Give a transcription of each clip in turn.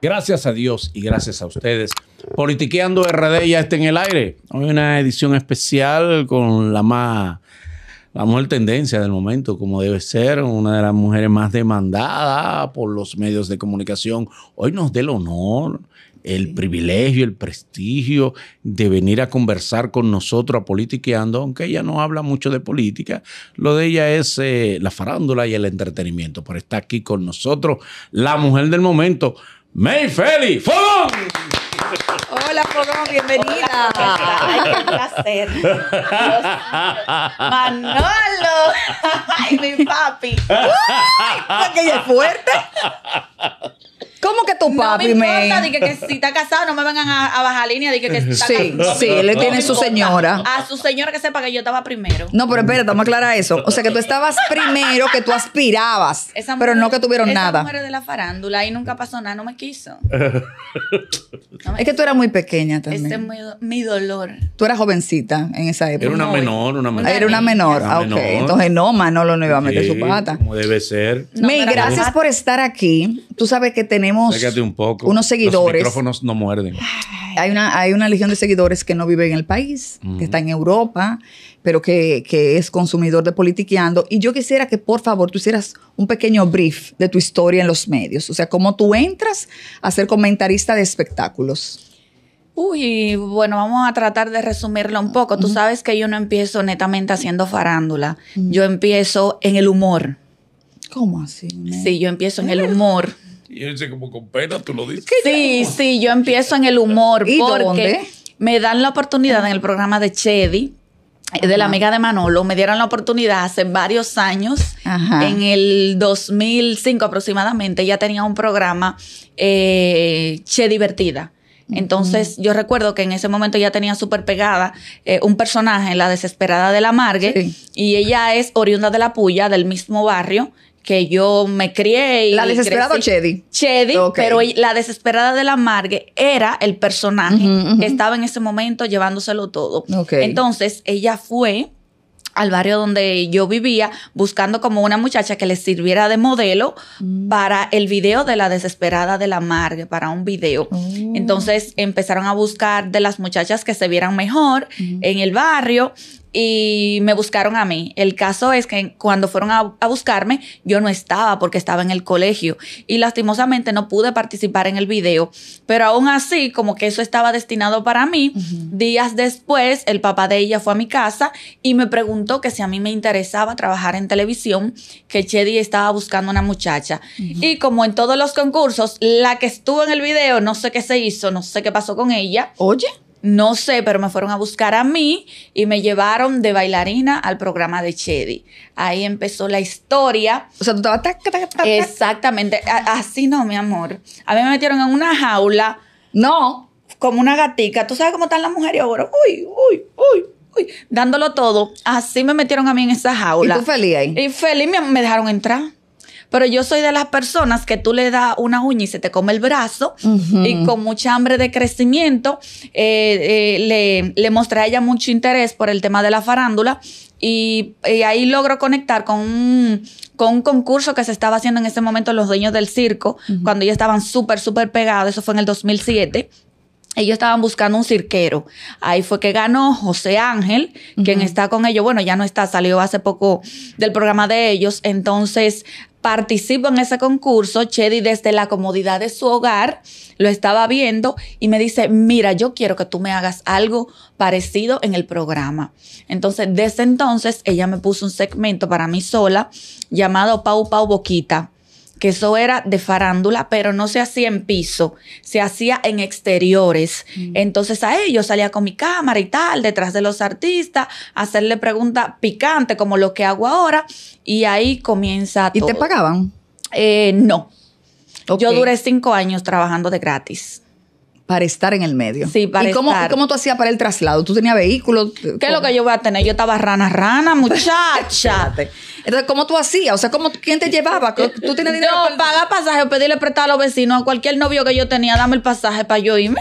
Gracias a Dios y gracias a ustedes. Politiqueando RD ya está en el aire. Hoy una edición especial con la más la mujer tendencia del momento, como debe ser, una de las mujeres más demandadas por los medios de comunicación. Hoy nos dé el honor, el privilegio, el prestigio de venir a conversar con nosotros a Politiqueando, aunque ella no habla mucho de política, lo de ella es eh, la farándula y el entretenimiento, Por estar aquí con nosotros la mujer del momento. May Feli. ¡Fogón! Hola, Fogón, bienvenida. Ay, qué placer. Manolo. Ay, mi papi. Uy, es fuerte. ¿Cómo que tu papi, No me importa, Dije Que, si está casado no me vengan a, bajar línea, dije que, está Sí, casado. sí, sí, le tiene su señora. A su señora que sepa que yo estaba primero. No, pero espera, estamos aclara eso. O sea, que tú estabas primero, que tú aspirabas, pero no que tuvieron esa nada. mujer de la farándula y nunca pasó nada, no me quiso. es que tú eras muy pequeña también. Este es mi, dolor. Tú eras jovencita en esa época. Era una menor, una menor. era una menor, ah, ok. Entonces no, Manolo no iba a meter su pata. Como debe ser. Mi, gracias por estar aquí. Tú sabes que tenemos unos seguidores. Los micrófonos no muerden. Hay una, legión de seguidores que no vive en el país, que está en Europa, pero que, es consumidor de politiqueando. Y yo quisiera que, por favor, tú hicieras un pequeño brief de tu historia en los medios. O sea, cómo tú entras a ser comentarista de espectáculos. Uy, bueno, vamos a tratar de resumirlo un poco. Tú sabes que yo no empiezo netamente haciendo farándula. Yo empiezo en el humor. ¿Cómo así? Sí, yo empiezo en el humor. Y Fíjense como con pena, tú lo dices. Sí, sí, yo empiezo en el humor porque me dan la oportunidad en el programa de Chedi, eh, de la amiga de Manolo, me dieron la oportunidad hace varios años, en el 2005 aproximadamente, ya tenía un programa eh, Che Divertida. Entonces, yo recuerdo que en ese momento ya tenía súper pegada eh, un personaje, la desesperada de la Margue, y ella es oriunda de la Puya, del mismo barrio, que yo me crié. Y la desesperada o Chedi. Chedi, pero la desesperada de la Margue era el personaje que estaba en ese momento llevándoselo todo. Entonces ella fue al barrio donde yo vivía buscando como una muchacha que le sirviera de modelo mm. para el video de la desesperada de la Margue, para un video. Oh. Entonces empezaron a buscar de las muchachas que se vieran mejor en el barrio y me buscaron a mí. El caso es que cuando fueron a, buscarme, yo no estaba porque estaba en el colegio y lastimosamente no pude participar en el video, pero aún así, como que eso estaba destinado para mí, días después el papá de ella fue a mi casa y me preguntó que si a mí me interesaba trabajar en televisión, que Chedi estaba buscando una muchacha. Y como en todos los concursos, la que estuvo en el video, no sé qué se hizo, no sé qué pasó con ella. Oye. No sé, pero me fueron a buscar a mí y me llevaron de bailarina al programa de Chedi. Ahí empezó la historia. O sea, tú estabas... Exactamente. así no, mi amor. A mí me metieron en una jaula. No. Como una gatica. ¿Tú sabes cómo están las mujeres ahora? Uy, uy, uy, uy. Dándolo todo. Así me metieron a mí en esa jaula. ¿Y tú feliz ahí? Y feliz me dejaron entrar. Pero yo soy de las personas que tú le das una uña y se te come el brazo y con mucha hambre de crecimiento eh, eh, le, mostré a ella mucho interés por el tema de la farándula y, ahí logro conectar con un, concurso que se estaba haciendo en ese momento los dueños del circo, cuando ya estaban súper, súper pegados, eso fue en el 2007. Ellos estaban buscando un cirquero. Ahí fue que ganó José Ángel, quien está con ellos. Bueno, ya no está, salió hace poco del programa de ellos. Entonces, participo en ese concurso, Chedi desde la comodidad de su hogar lo estaba viendo y me dice, mira, yo quiero que tú me hagas algo parecido en el programa. Entonces, desde entonces, ella me puso un segmento para mí sola llamado Pau Pau Boquita que eso era de farándula, pero no se hacía en piso, se hacía en exteriores. Mm. Entonces a ellos salía con mi cámara y tal, detrás de los artistas, hacerle preguntas picantes como lo que hago ahora, y ahí comienza ¿Y todo. ¿Y te pagaban? Eh, no. Yo duré cinco años trabajando de gratis para estar en el medio. Sí, para ¿Y cómo, cómo tú hacías para el traslado? ¿Tú tenías vehículo? ¿Qué es lo que yo voy a tener? Yo estaba rana, rana, muchacha. Entonces, ¿cómo tú hacías? O sea, ¿cómo, ¿quién te llevaba? ¿Tú tienes dinero? No, para... pagar pasaje o pedirle prestado a los vecinos, a cualquier novio que yo tenía, dame el pasaje para yo irme.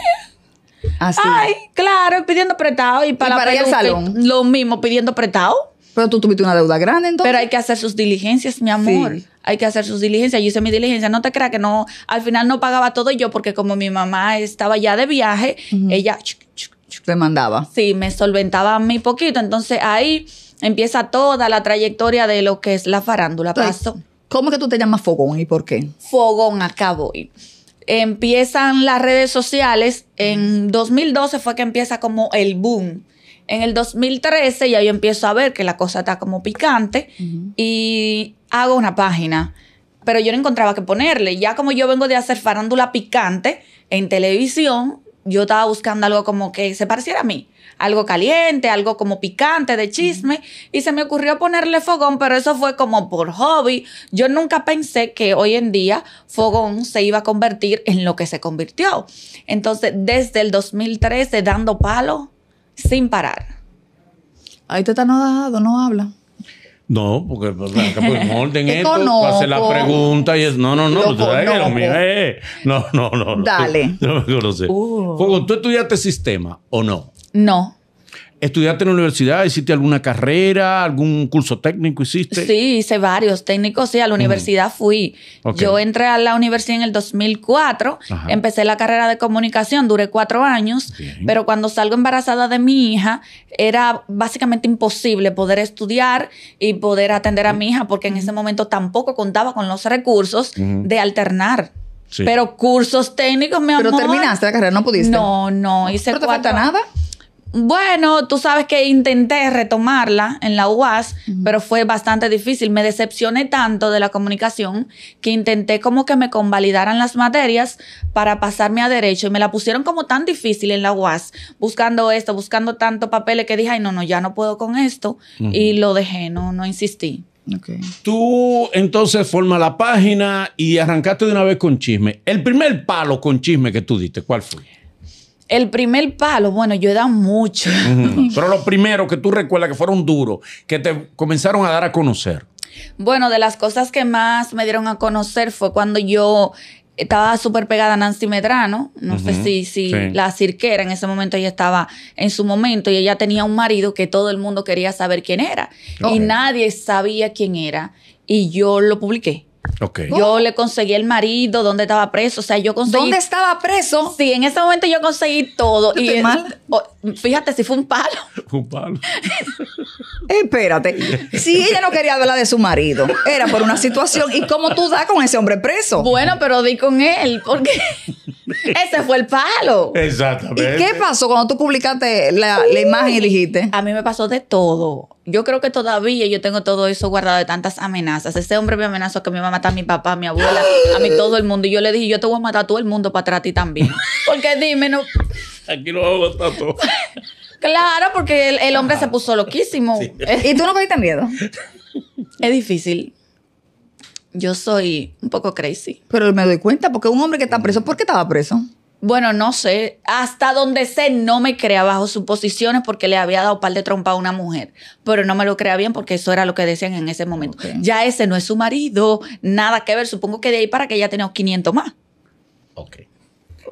Así. Ay, claro, pidiendo prestado y para, para ir al salón. Lo mismo, pidiendo prestado. Pero tú tuviste una deuda grande entonces. Pero hay que hacer sus diligencias, mi amor. Hay que hacer sus diligencias. Yo hice mi diligencia. No te creas que no, al final no pagaba todo yo, porque como mi mamá estaba ya de viaje, ella te mandaba. Sí, me solventaba mí poquito. Entonces ahí empieza toda la trayectoria de lo que es la farándula. Paso. ¿Cómo que tú te llamas Fogón y por qué? Fogón, acá voy. Empiezan las redes sociales. En 2012 fue que empieza como el boom en el 2013 ya yo empiezo a ver que la cosa está como picante y hago una página, pero yo no encontraba qué ponerle. Ya como yo vengo de hacer farándula picante en televisión, yo estaba buscando algo como que se pareciera a mí. Algo caliente, algo como picante, de chisme. Y se me ocurrió ponerle fogón, pero eso fue como por hobby. Yo nunca pensé que hoy en día fogón se iba a convertir en lo que se convirtió. Entonces, desde el 2013, dando palo sin parar. Ahí te está no dado, no habla. No, porque pues, molden pues, esto, no hace la pregunta y es, no, no, no, lo no, mío, eh. no, no, no. Dale. No, no me conocí. Uh. Fuego, ¿tú estudiaste sistema o no? No. ¿Estudiaste en la universidad? ¿Hiciste alguna carrera? ¿Algún curso técnico hiciste? Sí, hice varios técnicos, sí, a la universidad fui. Yo entré a la universidad en el 2004, empecé la carrera de comunicación, duré cuatro años, pero cuando salgo embarazada de mi hija, era básicamente imposible poder estudiar y poder atender a mi hija, porque en ese momento tampoco contaba con los recursos de alternar. Pero cursos técnicos, me. Pero terminaste la carrera, no pudiste. No, no, hice ¿Pero te cuatro. Falta nada? bueno, tú sabes que intenté retomarla en la UAS, pero fue bastante difícil. Me decepcioné tanto de la comunicación que intenté como que me convalidaran las materias para pasarme a derecho y me la pusieron como tan difícil en la UAS, buscando esto, buscando tanto papeles que dije, ay, no, no, ya no puedo con esto y lo dejé, no, no insistí. Tú entonces formas la página y arrancaste de una vez con chisme. El primer palo con chisme que tú diste, ¿cuál fue? El primer palo, bueno, yo he dado mucho. Pero los primeros que tú recuerdas que fueron duros, que te comenzaron a dar a conocer. Bueno, de las cosas que más me dieron a conocer fue cuando yo estaba súper pegada a Nancy Medrano, no sé si, si la cirquera en ese momento ella estaba en su momento y ella tenía un marido que todo el mundo quería saber quién era y nadie sabía quién era y yo lo publiqué. Yo le conseguí el marido, donde estaba preso, o sea, yo conseguí... ¿Dónde estaba preso? Sí, en ese momento yo conseguí todo. y mal? Fíjate, si fue un palo. Un palo. Espérate, si ella no quería hablar de su marido, era por una situación, ¿y cómo tú das con ese hombre preso? Bueno, pero di con él, porque ese fue el palo. Exactamente. ¿Y qué pasó cuando tú publicaste la, la imagen y dijiste? A mí me pasó de todo yo creo que todavía yo tengo todo eso guardado de tantas amenazas. Ese hombre me amenazó que me iba a matar a mi papá, a mi abuela, a mí todo el mundo. Y yo le dije, yo te voy a matar a todo el mundo para atrás a ti también. Porque dime, no. Aquí lo hago a todo. Claro, porque el, hombre se puso loquísimo. ¿Y tú no diste miedo? es difícil. Yo soy un poco crazy. Pero me doy cuenta, porque un hombre que está preso, ¿por qué estaba preso? Bueno, no sé. Hasta donde sé, no me crea bajo suposiciones porque le había dado par de trompa a una mujer. Pero no me lo crea bien porque eso era lo que decían en ese momento. Ya ese no es su marido, nada que ver. Supongo que de ahí para que Ya tenía 500 más. Ok.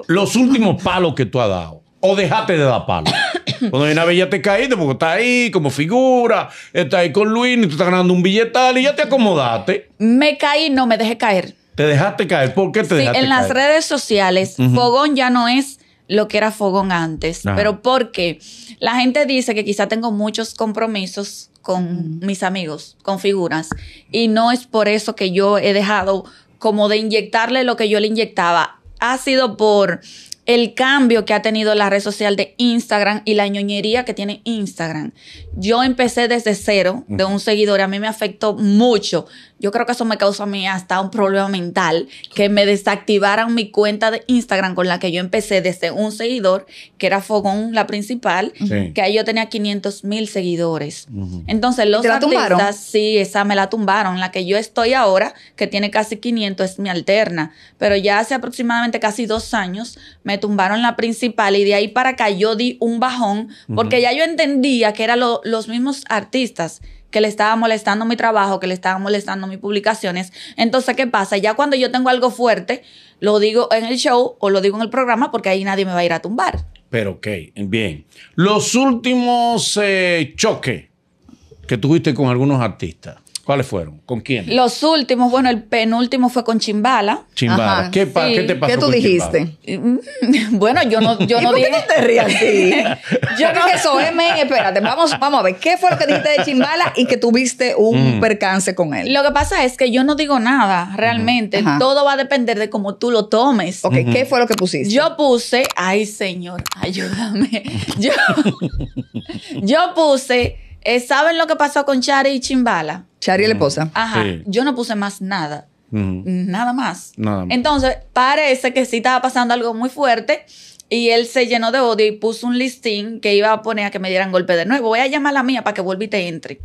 Los últimos palos que tú has dado. O dejate de dar palos. Cuando una vez ya te caíste porque está ahí como figura, está ahí con Luis y tú estás ganando un billetal y ya te acomodaste. Me caí, no me dejé caer. Te dejaste caer. ¿Por qué te dejaste en Sí, En las redes sociales, Fogón ya no es lo que era Fogón antes. Pero ¿por qué? La gente dice que quizá tengo muchos compromisos con mis amigos, con figuras. Y no es por eso que yo he dejado como de inyectarle lo que yo le inyectaba. Ha sido por el cambio que ha tenido la red social de Instagram y la ñoñería que tiene Instagram yo empecé desde cero de un seguidor, a mí me afectó mucho. Yo creo que eso me causó a mí hasta un problema mental, que me desactivaron mi cuenta de Instagram con la que yo empecé desde un seguidor, que era Fogón, la principal, que ahí yo tenía 500 mil seguidores. Entonces los la sí, esa me la tumbaron. La que yo estoy ahora, que tiene casi 500, es mi alterna. Pero ya hace aproximadamente casi dos años me tumbaron la principal y de ahí para acá yo di un bajón, porque ya yo entendía que era lo los mismos artistas que le estaba molestando mi trabajo, que le estaba molestando mis publicaciones. Entonces, ¿qué pasa? Ya cuando yo tengo algo fuerte, lo digo en el show o lo digo en el programa porque ahí nadie me va a ir a tumbar. Pero ok, bien. Los últimos eh, choques que tuviste con algunos artistas. ¿Cuáles fueron? ¿Con quién? Los últimos, bueno, el penúltimo fue con Chimbala. Chimbala. ¿Qué, te pasó? ¿Qué tú dijiste? Mm, bueno, yo no, yo no ¿por ¿Por te rías así? yo dije eso, espérate, vamos, vamos a ver, ¿qué fue lo que dijiste de Chimbala y que tuviste un mm. percance con él? Lo que pasa es que yo no digo nada, realmente. Todo va a depender de cómo tú lo tomes. Ok, ¿qué fue lo que pusiste? Yo puse, ay señor, ayúdame. Yo, yo puse eh, ¿Saben lo que pasó con Chari y Chimbala? Chari y la mm. esposa. Ajá. Yo no puse más nada. Nada más. Nada más. Entonces, parece que sí estaba pasando algo muy fuerte. Y él se llenó de odio y puso un listín que iba a poner a que me dieran golpe de nuevo. Voy a llamar a la mía para que vuelva y te entre.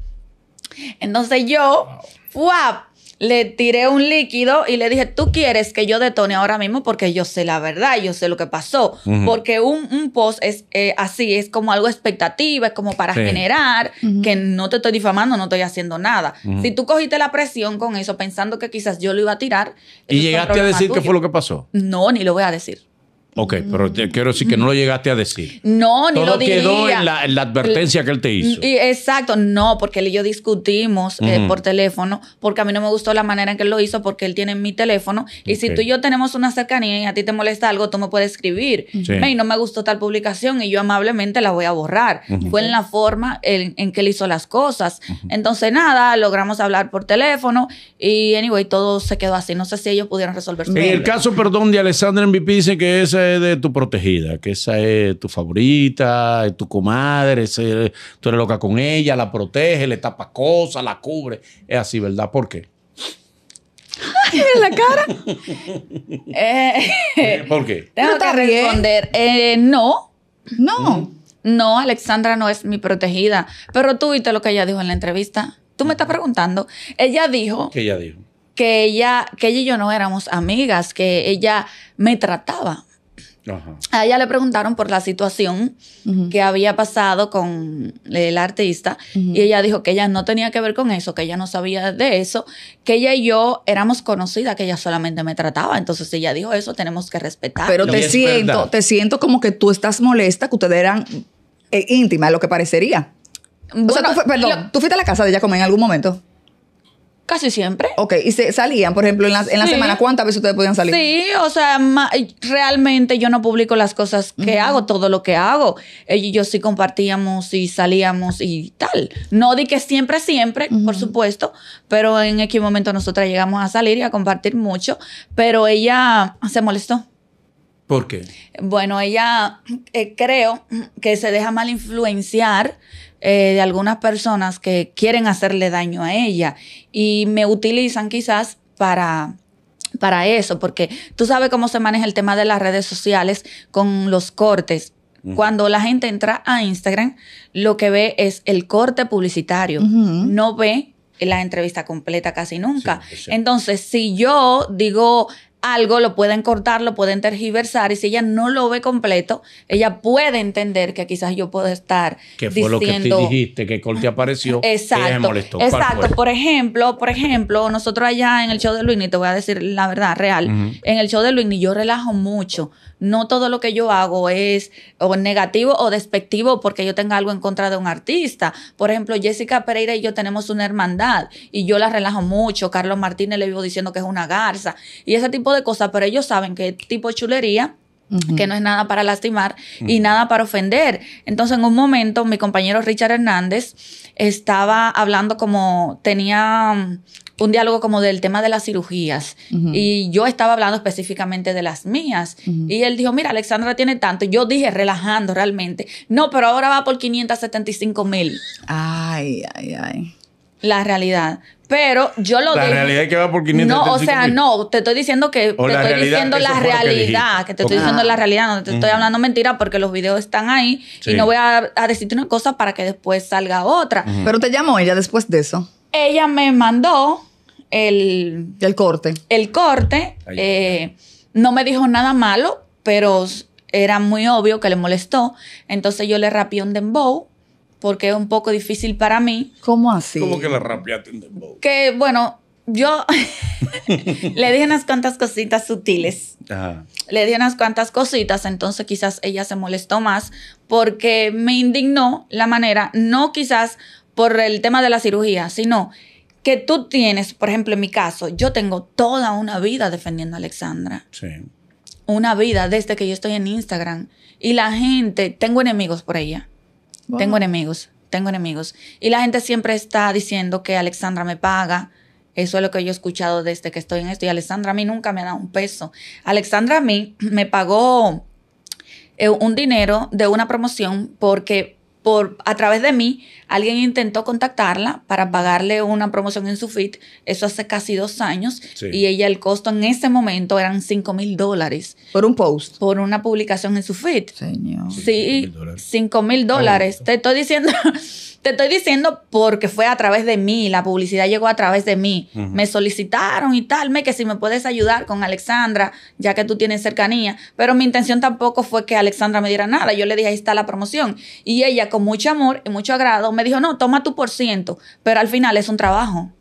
Entonces yo, wow. ¡fuap! le tiré un líquido y le dije, tú quieres que yo detone ahora mismo porque yo sé la verdad, yo sé lo que pasó. Porque un, post es eh, así, es como algo expectativa, es como para generar que no te estoy difamando, no estoy haciendo nada. Si tú cogiste la presión con eso pensando que quizás yo lo iba a tirar. ¿Y llegaste a decir qué fue lo que pasó? No, ni lo voy a decir. Ok, pero quiero decir que no lo llegaste a decir. No, ni lo diría. quedó en la, advertencia que él te hizo. Exacto, no, porque él y yo discutimos eh, por teléfono, porque a mí no me gustó la manera en que él lo hizo, porque él tiene mi teléfono. Y si tú y yo tenemos una cercanía y a ti te molesta algo, tú me puedes escribir. y no me gustó tal publicación y yo amablemente la voy a borrar. Fue en la forma en, que él hizo las cosas. Entonces, nada, logramos hablar por teléfono y, anyway, todo se quedó así. No sé si ellos pudieron resolver En el caso, perdón, de Alessandra MVP, dice que es eh, de tu protegida, que esa es tu favorita, tu comadre, tú eres loca con ella, la protege, le tapa cosas, la cubre. Es así, ¿verdad? ¿Por qué? en la cara. Eh, eh, ¿Por qué? que responder. Eh, no, no. Mm. No, Alexandra no es mi protegida. Pero tú viste lo que ella dijo en la entrevista. Tú me estás preguntando. Ella dijo. ella dijo? Que ella, que ella y yo no éramos amigas, que ella me trataba a ella le preguntaron por la situación que había pasado con el eh, artista y ella dijo que ella no tenía que ver con eso, que ella no sabía de eso, que ella y yo éramos conocidas, que ella solamente me trataba. Entonces si ella dijo eso, tenemos que respetar. Pero te siento, te siento como que tú estás molesta, que ustedes eran eh, íntimas, lo que parecería. o sea, tú, perdón, ¿tú fuiste a la casa de ella como en algún momento? Casi siempre. Ok, y se salían, por ejemplo, en la, en semana, ¿cuántas veces ustedes podían salir? Sí, o sea, realmente yo no publico las cosas que hago, todo lo que hago. Ellos y yo sí compartíamos y salíamos y tal. No di que siempre, siempre, por supuesto, pero en aquel momento nosotras llegamos a salir y a compartir mucho, pero ella se molestó. ¿Por qué? Bueno, ella eh, creo que se deja mal influenciar eh, de algunas personas que quieren hacerle daño a ella y me utilizan quizás para para eso, porque tú sabes cómo se maneja el tema de las redes sociales con los cortes. Cuando la gente entra a Instagram, lo que ve es el corte publicitario, no ve la entrevista completa casi nunca. Entonces, si yo digo algo, lo pueden cortar, lo pueden tergiversar y si ella no lo ve completo, ella puede entender que quizás yo puedo estar que fue lo que te dijiste, que corte apareció, exacto, molestó. Exacto, por ejemplo, por ejemplo, nosotros allá en el show de Luini, te voy a decir la verdad real, en el show de Luini yo relajo mucho, no todo lo que yo hago es o negativo o despectivo porque yo tenga algo en contra de un artista. Por ejemplo, Jessica Pereira y yo tenemos una hermandad y yo la relajo mucho, Carlos Martínez le vivo diciendo que es una garza y ese tipo de cosas, pero ellos saben que tipo chulería que no es nada para lastimar y nada para ofender. Entonces, en un momento, mi compañero Richard Hernández estaba hablando como tenía mm, un diálogo como del tema de las cirugías y yo estaba hablando específicamente de las mías y él dijo, mira, Alexandra tiene tanto. Yo dije, relajando realmente, no, pero ahora va por 575 mil. Ay, ay, ay. La realidad. Pero yo lo digo. La realidad es que va por 500. No, o sea, no, te estoy diciendo que te estoy diciendo la realidad, que, te estoy diciendo la realidad, no te estoy hablando mentira porque los videos están ahí y no voy a, decirte una cosa para que después salga otra. Pero te llamó ella después de eso. Ella me mandó el el corte. El corte eh, no me dijo nada malo, pero era muy obvio que le molestó, entonces yo le rapié un dembow porque es un poco difícil para mí. ¿Cómo así? ¿Cómo que la rapeaste en Que bueno, yo le dije unas cuantas cositas sutiles. Le di unas cuantas cositas, entonces quizás ella se molestó más porque me indignó la manera, no quizás por el tema de la cirugía, sino que tú tienes, por ejemplo, en mi caso, yo tengo toda una vida defendiendo a Alexandra. Sí. Una vida desde que yo estoy en Instagram y la gente, tengo enemigos por ella. Tengo enemigos, tengo enemigos. Y la gente siempre está diciendo que Alexandra me paga. Eso es lo que yo he escuchado desde que estoy en esto. Y Alexandra a mí nunca me ha dado un peso. Alexandra a mí me pagó eh, un dinero de una promoción porque por, a través de mí, alguien intentó contactarla para pagarle una promoción en su feed, eso hace casi dos años, y ella el costo en ese momento eran 5 mil dólares. Por un post. Por una publicación en su feed. Señor. Sí, 5 mil dólares. Te estoy diciendo, te estoy diciendo porque fue a través de mí, la publicidad llegó a través de mí. Me solicitaron y tal, me que si me puedes ayudar con Alexandra, ya que tú tienes cercanía, pero mi intención tampoco fue que Alexandra me diera nada, yo le dije, ahí está la promoción. Y ella con mucho amor y mucho agrado, me dijo, no, toma tu por ciento, pero al final es un trabajo.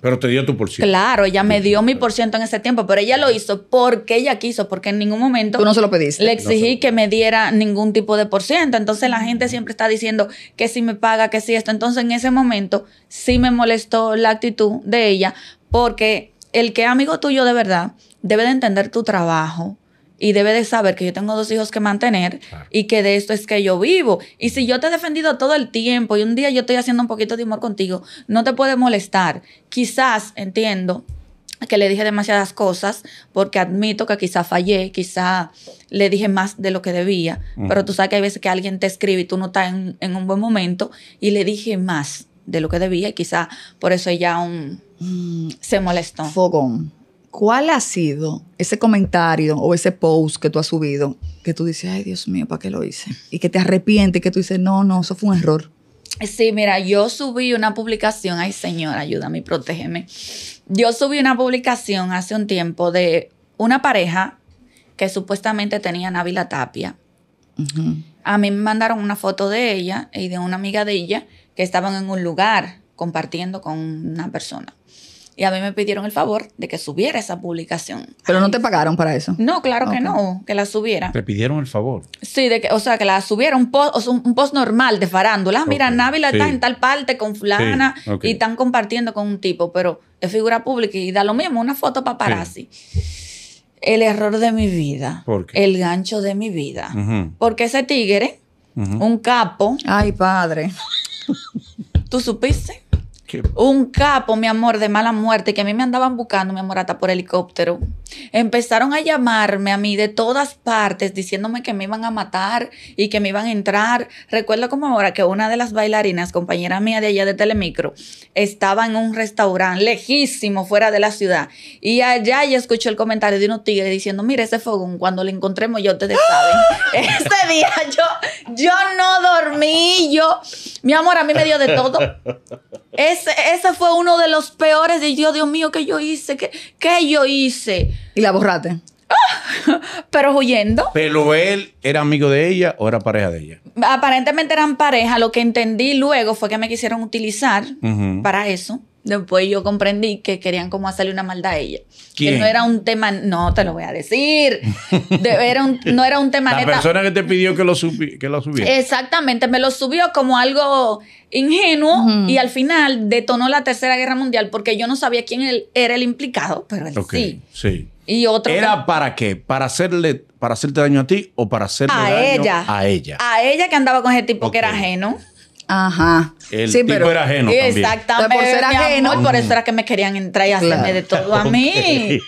Pero te dio tu por ciento. Claro, ella me dio mi por ciento en ese tiempo, pero ella lo hizo porque ella quiso, porque en ningún momento... Tú no se lo pediste. Le exigí que me diera ningún tipo de por ciento. Entonces la gente siempre está diciendo que si me paga, que si esto. Entonces en ese momento sí me molestó la actitud de ella, porque el que es amigo tuyo de verdad debe de entender tu trabajo y debe de saber que yo tengo dos hijos que mantener y que de esto es que yo vivo. Y si yo te he defendido todo el tiempo y un día yo estoy haciendo un poquito de humor contigo, no te puede molestar. Quizás, entiendo que le dije demasiadas cosas porque admito que quizá fallé, quizá le dije más de lo que debía, pero tú sabes que hay veces que alguien te escribe y tú no estás en, un buen momento y le dije más de lo que debía y quizá por eso ella mm. se molestó. Fogón. ¿Cuál ha sido ese comentario o ese post que tú has subido que tú dices, ay Dios mío, ¿para qué lo hice? Y que te arrepientes, que tú dices, no, no, eso fue un error. Sí, mira, yo subí una publicación, ay Señor, ayúdame protégeme. Yo subí una publicación hace un tiempo de una pareja que supuestamente tenía Návila Tapia. A mí me mandaron una foto de ella y de una amiga de ella que estaban en un lugar compartiendo con una persona. Y a mí me pidieron el favor de que subiera esa publicación. Pero no te pagaron para eso. No, claro que no, que la subiera. Te pidieron el favor. Sí, de que, o sea, que la subiera un post, un post normal de farándula. Mira, Návila la está en tal parte con fulana y están compartiendo con un tipo, pero es figura pública y da lo mismo, una foto paparazzi. El error de mi vida. ¿Por qué? El gancho de mi vida. Porque ese tigre, un capo. Ay, padre. ¿Tú supiste? Un capo, mi amor, de mala muerte, que a mí me andaban buscando, mi amor, hasta por helicóptero. Empezaron a llamarme a mí de todas partes diciéndome que me iban a matar y que me iban a entrar. Recuerdo como ahora que una de las bailarinas, compañera mía de allá de Telemicro, estaba en un restaurante lejísimo fuera de la ciudad y allá ella escuchó el comentario de unos tigres diciendo, mire ese fogón, cuando lo encontremos yo te saben. Ese día yo, yo no dormí, yo, mi amor, a mí me dio de todo. Ese, ese fue uno de los peores. Y yo, Dios mío, ¿qué yo hice? ¿Qué, qué yo hice? ¿Y la borrate. Pero huyendo. Pero él era amigo de ella o era pareja de ella. Aparentemente eran pareja. Lo que entendí luego fue que me quisieron utilizar para eso. Después yo comprendí que querían como hacerle una maldad a ella. Que no era un tema, no te lo voy a decir. no era un tema. La persona que te pidió que lo, que lo subiera. Exactamente, me lo subió como algo ingenuo y al final detonó la Tercera Guerra Mundial porque yo no sabía quién era el implicado, pero él sí. Sí. Y ¿Era para qué? ¿Para hacerle para hacerte daño a ti o para hacerle a ella. a ella? A ella que andaba con ese tipo que era ajeno. Ajá. El tipo pero, era ajeno. Exactamente. Por ser ajeno. y por eso era que me querían entrar y hacerme de todo a mí.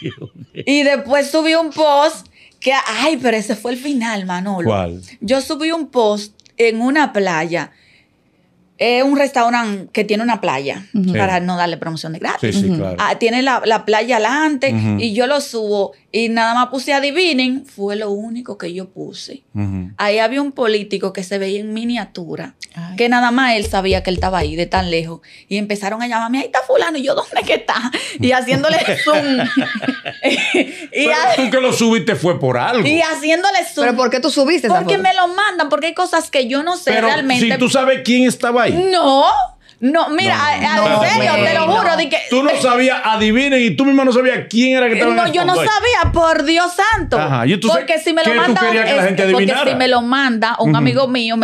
y después subí un post que, ay, pero ese fue el final, Manolo. ¿Cuál? Yo subí un post en una playa es un restaurante que tiene una playa, para no darle promoción de gratis. Ah, tiene la, playa alante y yo lo subo y nada más puse adivinen, fue lo único que yo puse. Ahí había un político que se veía en miniatura, que nada más él sabía que él estaba ahí de tan lejos. Y empezaron a llamarme, ahí está fulano, y yo, ¿dónde que está? Y haciéndole zoom. y tú que lo subiste fue por algo. Y haciéndole zoom. ¿Pero por qué tú subiste Porque me lo mandan, porque hay cosas que yo no sé realmente. si tú sabes quién estaba ahí. No. No, mira, a, en serio, te lo juro. De que, tú no sabías, adivinen, y tú misma no sabías quién era que estaba No, yo no sabía, por Dios santo. Ajá, porque si me lo manda. porque si me lo manda un amigo mío,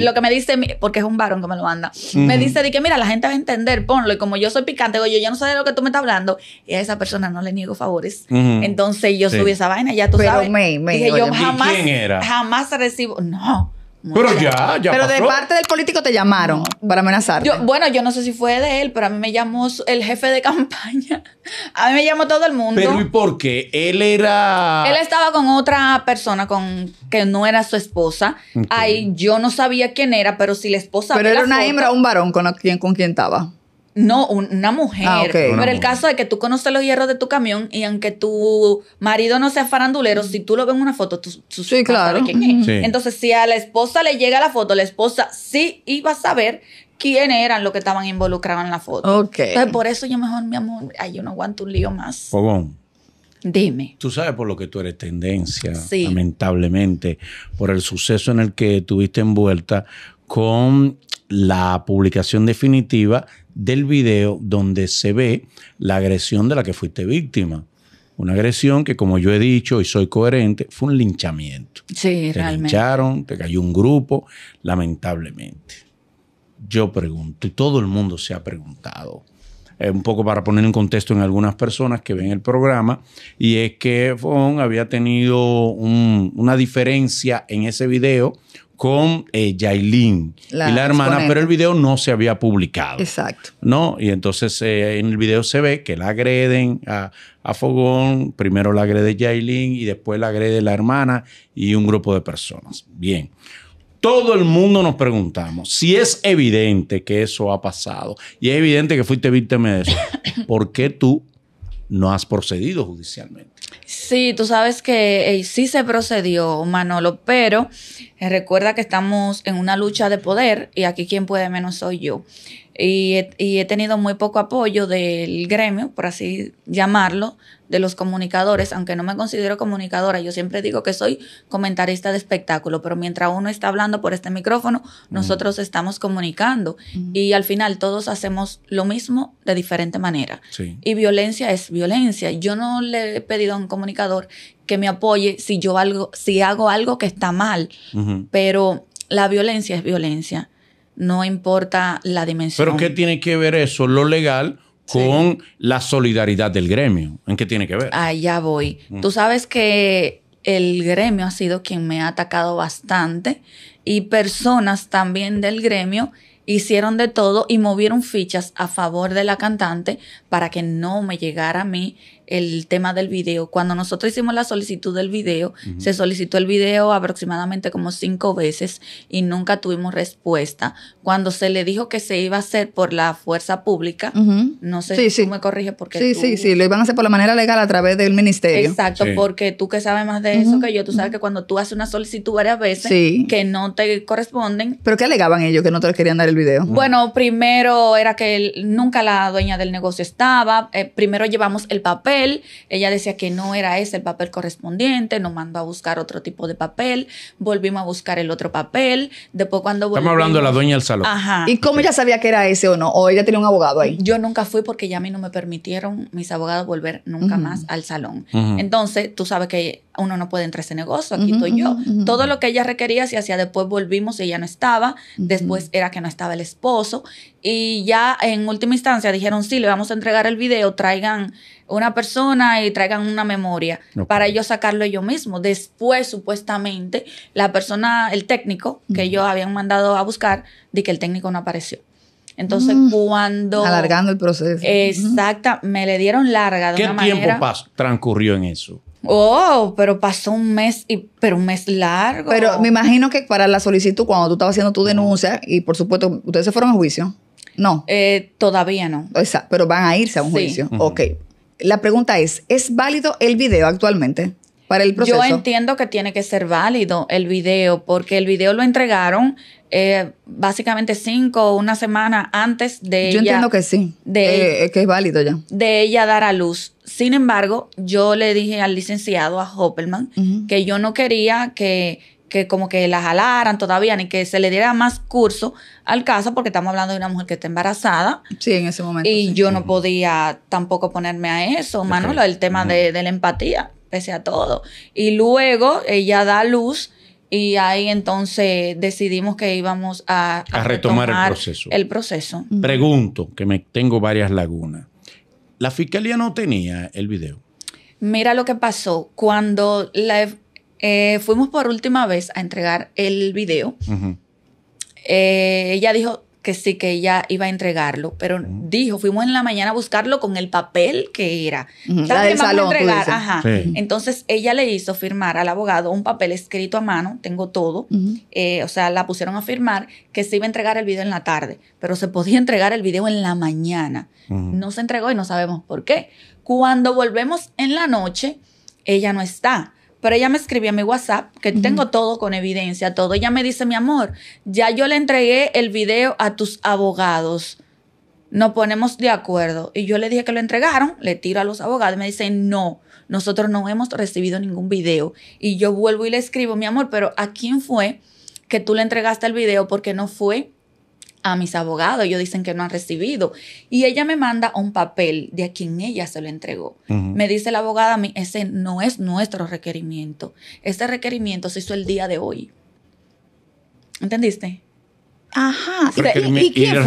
lo que me dice, porque es un varón que me lo manda, me dice de que mira, la gente va a entender, ponlo. Y como yo soy picante, digo, yo ya no sé de lo que tú me estás hablando, y a esa persona no le niego favores. Entonces yo subí esa vaina, ya tú sabes. Dije, yo jamás, quién era? jamás recibo. No. Pero ya, ya. Pero de parte del político te llamaron para amenazar. bueno, yo no sé si fue de él, pero a mí me llamó el jefe de campaña. A mí me llamó todo el mundo. Pero ¿y por qué? Él era. Él estaba con otra persona con que no era su esposa. Ahí yo no sabía quién era, pero si la esposa. Pero era una hembra o un varón con, con quien estaba. No, una mujer. Ah, Pero el caso de que tú conoces los hierros de tu camión y aunque tu marido no sea farandulero, si tú lo ves en una foto, tú, sabes quién es. Sí. Entonces, si a la esposa le llega la foto, la esposa sí iba a saber quién eran los que estaban involucrados en la foto. Ok. Entonces, por eso yo mejor, mi amor, ay, yo no aguanto un lío más. Pogón. Dime. Tú sabes por lo que tú eres tendencia, sí. lamentablemente, por el suceso en el que tuviste envuelta con la publicación definitiva del video donde se ve la agresión de la que fuiste víctima. Una agresión que, como yo he dicho y soy coherente, fue un linchamiento. Sí, te lincharon, te cayó un grupo, lamentablemente. Yo pregunto, y todo el mundo se ha preguntado, eh, un poco para poner en contexto en algunas personas que ven el programa, y es que Fon había tenido una diferencia en ese video con eh, y la hermana, pero el video no se había publicado. Exacto. ¿No? Y entonces eh, en el video se ve que la agreden a, Fogón, primero la agrede Yailin y después la agrede la hermana y un grupo de personas. Bien. Todo el mundo nos preguntamos si es evidente que eso ha pasado y es evidente que fuiste víctima de eso, ¿por qué tú no has procedido judicialmente? Sí, tú sabes que sí se procedió, Manolo, pero eh, recuerda que estamos en una lucha de poder y aquí quien puede menos soy yo. Y y he tenido muy poco apoyo del gremio, por así llamarlo, de los comunicadores, aunque no me considero comunicadora, yo siempre digo que soy comentarista de espectáculo, pero mientras uno está hablando por este micrófono, nosotros estamos comunicando y al final todos hacemos lo mismo de diferente manera. Y violencia es violencia. Yo no le he pedido a un comunicador que me apoye si yo algo, si hago algo que está mal, pero la violencia es violencia no importa la dimensión. Pero ¿qué tiene que ver eso, lo legal, con la solidaridad del gremio. ¿En qué tiene que ver? ya voy. Tú sabes que el gremio ha sido quien me ha atacado bastante y personas también del gremio hicieron de todo y movieron fichas a favor de la cantante para que no me llegara a mí el tema del video. Cuando nosotros hicimos la solicitud del video, se solicitó el video aproximadamente como cinco veces y nunca tuvimos respuesta. Cuando se le dijo que se iba a hacer por la fuerza pública, no sé si me corriges porque. Sí, sí, sí, lo iban a hacer por la manera legal a través del ministerio. Exacto, porque tú que sabes más de eso que yo, tú sabes que cuando tú haces una solicitud varias veces que no te corresponden. ¿Pero qué alegaban ellos que no te querían dar el video? Bueno, primero era que nunca la dueña del negocio estaba, eh, primero llevamos el papel ella decía que no era ese el papel correspondiente, nos mandó a buscar otro tipo de papel, volvimos a buscar el otro papel, después cuando volvimos... Estamos hablando de la dueña del salón. Ajá. ¿Y cómo ella sabía que era ese o no? ¿O ella tenía un abogado ahí? Yo nunca fui porque ya a mí no me permitieron mis abogados volver nunca más al salón. Entonces, tú sabes que uno no puede entrar a ese negocio, aquí estoy yo. Todo lo que ella requería se hacía, después volvimos y ella no estaba, después era que no estaba el esposo y ya en última instancia dijeron, sí, le vamos a entregar el video, traigan una persona y traigan una memoria para yo sacarlo yo mismo. Después, supuestamente, la persona, el técnico que ellos habían mandado a buscar, de que el técnico no apareció. Entonces, mm. cuando. Alargando el proceso. Exacta, me le dieron larga de ¿Qué tiempo pasó? transcurrió en eso? Oh, pero pasó un mes, y, pero un mes largo. Pero me imagino que para la solicitud, cuando tú estabas haciendo tu denuncia, y por supuesto, ustedes se fueron a juicio. No. Eh, todavía no. Exacto, pero van a irse a un juicio. Ok. La pregunta es, ¿es válido el video actualmente? Yo entiendo que tiene que ser válido el video, porque el video lo entregaron eh, básicamente cinco o una semana antes de ella. que sí. Eh, eh, que es válido ya. De ella dar a luz. Sin embargo, yo le dije al licenciado, a Hoppelman, que yo no quería que, como que la jalaran todavía, ni que se le diera más curso al caso, porque estamos hablando de una mujer que está embarazada. Sí, en ese momento. Y yo no podía tampoco ponerme a eso, Manolo, el tema de, de la empatía pese a todo. Y luego ella da luz y ahí entonces decidimos que íbamos a, retomar, el proceso. El proceso. Pregunto, que me tengo varias lagunas. La fiscalía no tenía el video. Mira lo que pasó. Cuando la, eh, fuimos por última vez a entregar el video, eh, ella dijo, que sí que ella iba a entregarlo, pero dijo, fuimos en la mañana a buscarlo con el papel que era. entregar? Entonces ella le hizo firmar al abogado un papel escrito a mano, tengo todo, eh, o sea, la pusieron a firmar que se iba a entregar el video en la tarde, pero se podía entregar el video en la mañana. No se entregó y no sabemos por qué. Cuando volvemos en la noche, ella no está. Pero ella me escribió a mi WhatsApp, que tengo todo con evidencia, todo. Ella me dice, mi amor, ya yo le entregué el video a tus abogados. Nos ponemos de acuerdo. Y yo le dije que lo entregaron, le tiro a los abogados. me dicen, no, nosotros no hemos recibido ningún video. Y yo vuelvo y le escribo, mi amor, pero ¿a quién fue que tú le entregaste el video? Porque no fue a mis abogados, ellos dicen que no han recibido. Y ella me manda un papel de a quien ella se lo entregó. Me dice la abogada a mí, ese no es nuestro requerimiento. Ese requerimiento se hizo el día de hoy. ¿Entendiste? Ajá. ¿Y, quién el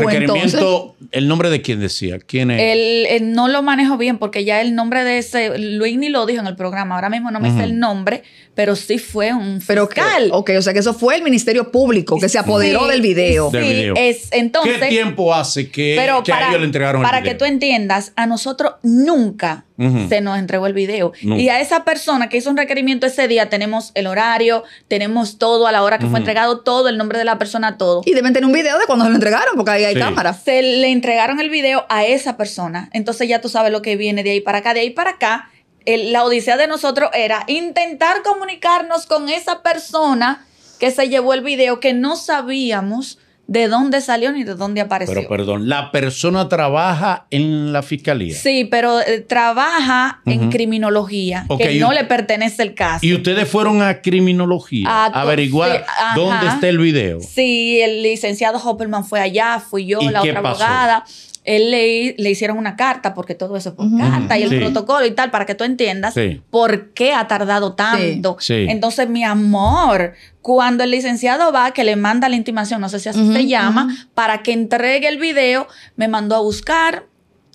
¿El nombre de quién decía? ¿Quién es? Eh, no lo manejo bien porque ya el nombre de ese, Luis ni lo dijo en el programa, ahora mismo no me dice el nombre, pero sí fue un fiscal. ok, o sea que eso fue el Ministerio Público que se apoderó del video. Es, entonces, ¿Qué tiempo hace que, a ellos le entregaron el video? que tú entiendas, a nosotros nunca se nos entregó el video. Y a esa persona que hizo un requerimiento ese día, tenemos el horario, tenemos todo a la hora que fue entregado, todo, el nombre de la persona, todo. Y deben tener un video de cuando se lo entregaron, porque ahí hay cámaras. cámara. Se le entregaron el video a esa persona. Entonces ya tú sabes lo que viene de ahí para acá. De ahí para acá la odisea de nosotros era intentar comunicarnos con esa persona que se llevó el video que no sabíamos de dónde salió ni de dónde apareció. Pero perdón, la persona trabaja en la fiscalía. Sí, pero eh, trabaja en criminología, que no le pertenece el caso. Y ustedes fueron a criminología ah, a, averiguar dónde está el video. Sí, el licenciado Hopperman fue allá, fui yo, la otra abogada él le, hicieron una carta, porque todo eso es por carta y el protocolo y tal, para que tú entiendas por qué ha tardado tanto. Entonces, mi amor, cuando el licenciado va, que le manda la intimación, no sé si así se llama, para que entregue el video, me mandó a buscar,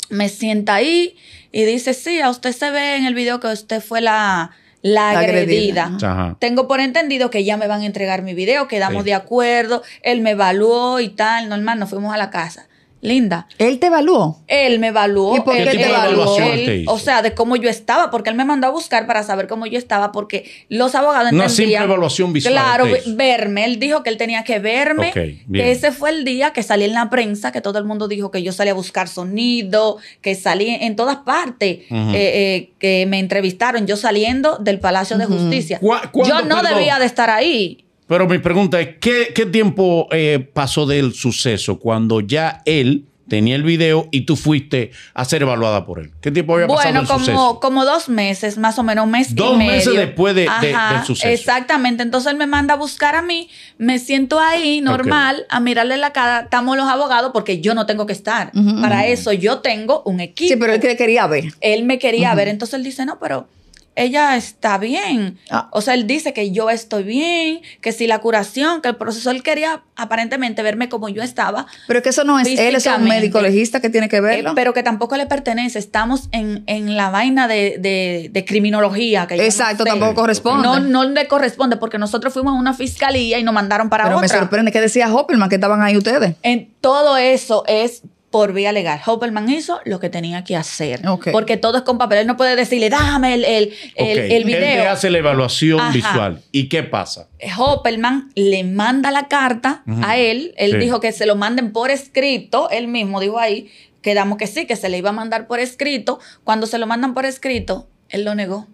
me sienta ahí y dice, sí, a usted se ve en el video que usted fue la... agredida. Tengo por entendido que ya me van a entregar mi video, quedamos de acuerdo, él me evaluó y tal, normal, nos fuimos a la casa. Linda. Él te evaluó. Él me evaluó. ¿Y por qué te evaluó? o sea, de cómo yo estaba, porque él me mandó a buscar para saber cómo yo estaba, porque los abogados Una simple evaluación visual. Claro, verme. Él dijo que él tenía que verme. que ese fue el día que salí en la prensa, que todo el mundo dijo que yo salí a buscar sonido, que salí en todas partes, eh, eh, que me entrevistaron yo saliendo del Palacio de Justicia. Yo no debía de estar ahí. Pero mi pregunta es, ¿qué, tiempo eh, pasó del suceso cuando ya él tenía el video y tú fuiste a ser evaluada por él? ¿Qué tiempo había pasado bueno, del como, suceso? Bueno, como dos meses, más o menos, un mes dos y medio. Dos meses después del suceso. Exactamente. Entonces él me manda a buscar a mí, me siento ahí, normal, a mirarle la cara. Estamos los abogados porque yo no tengo que estar. Para eso yo tengo un equipo. Sí, pero él quería ver. Él me quería ver. Entonces él dice, no, pero ella está bien. Ah. O sea, él dice que yo estoy bien, que si la curación, que el proceso, él quería aparentemente verme como yo estaba. Pero que eso no es él, es un médico legista que tiene que eh, verlo. pero que tampoco le pertenece. Estamos en, en la vaina de, de, criminología. Que Exacto, tampoco corresponde. No, no le corresponde porque nosotros fuimos a una fiscalía y nos mandaron para pero otra. Pero me sorprende que decía Hopperman que estaban ahí ustedes. En todo eso es por vía legal. Hopperman hizo lo que tenía que hacer. Porque todo es con papel. Él no puede decirle, dame el, el, video. Él le hace la evaluación visual. ¿Y qué pasa? Hopperman le manda la carta a él. Él dijo que se lo manden por escrito. Él mismo dijo ahí, quedamos que sí, que se le iba a mandar por escrito. Cuando se lo mandan por escrito, él lo negó.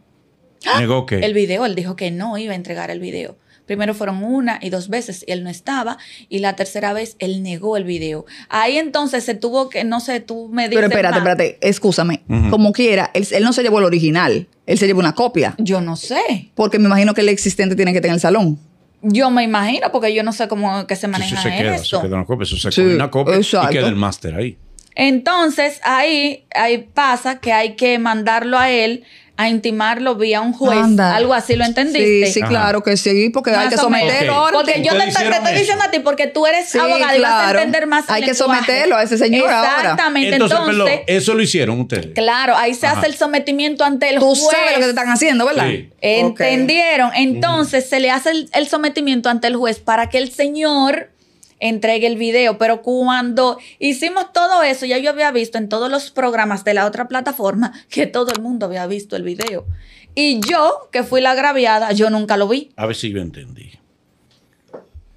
¿Negó qué? El video. Él dijo que no iba a entregar el video. Primero fueron una y dos veces y él no estaba y la tercera vez él negó el video. Ahí entonces se tuvo que, no sé, tú me dices... Pero espérate, espérate, escúchame. Como quiera, él, no se llevó el original, él se llevó una copia. Yo no sé. Porque me imagino que el existente tiene que tener el salón. Yo me imagino, porque yo no sé cómo que se maneja eso. Se queda, eso. Se queda una copia, eso se queda una copia y queda el máster ahí. Entonces, ahí, ahí pasa que hay que mandarlo a él a intimarlo vía un juez, algo así, ¿lo entendiste? Sí, sí, claro que sí, porque hay que someterlo. Porque yo te, te, estoy diciendo a ti, porque tú eres abogado y vas a entender más. Hay que someterlo a ese señor ahora. Exactamente, Entonces eso lo hicieron ustedes. Claro, ahí se hace el sometimiento ante el juez. Tú sabes lo que te están haciendo, ¿verdad? Sí. ¿Entendieron? Entonces se le hace el sometimiento ante el juez para que el señor entregue el video, pero cuando hicimos todo eso, ya yo había visto en todos los programas de la otra plataforma que todo el mundo había visto el video. Y yo, que fui la agraviada, yo nunca lo vi. A ver si yo entendí.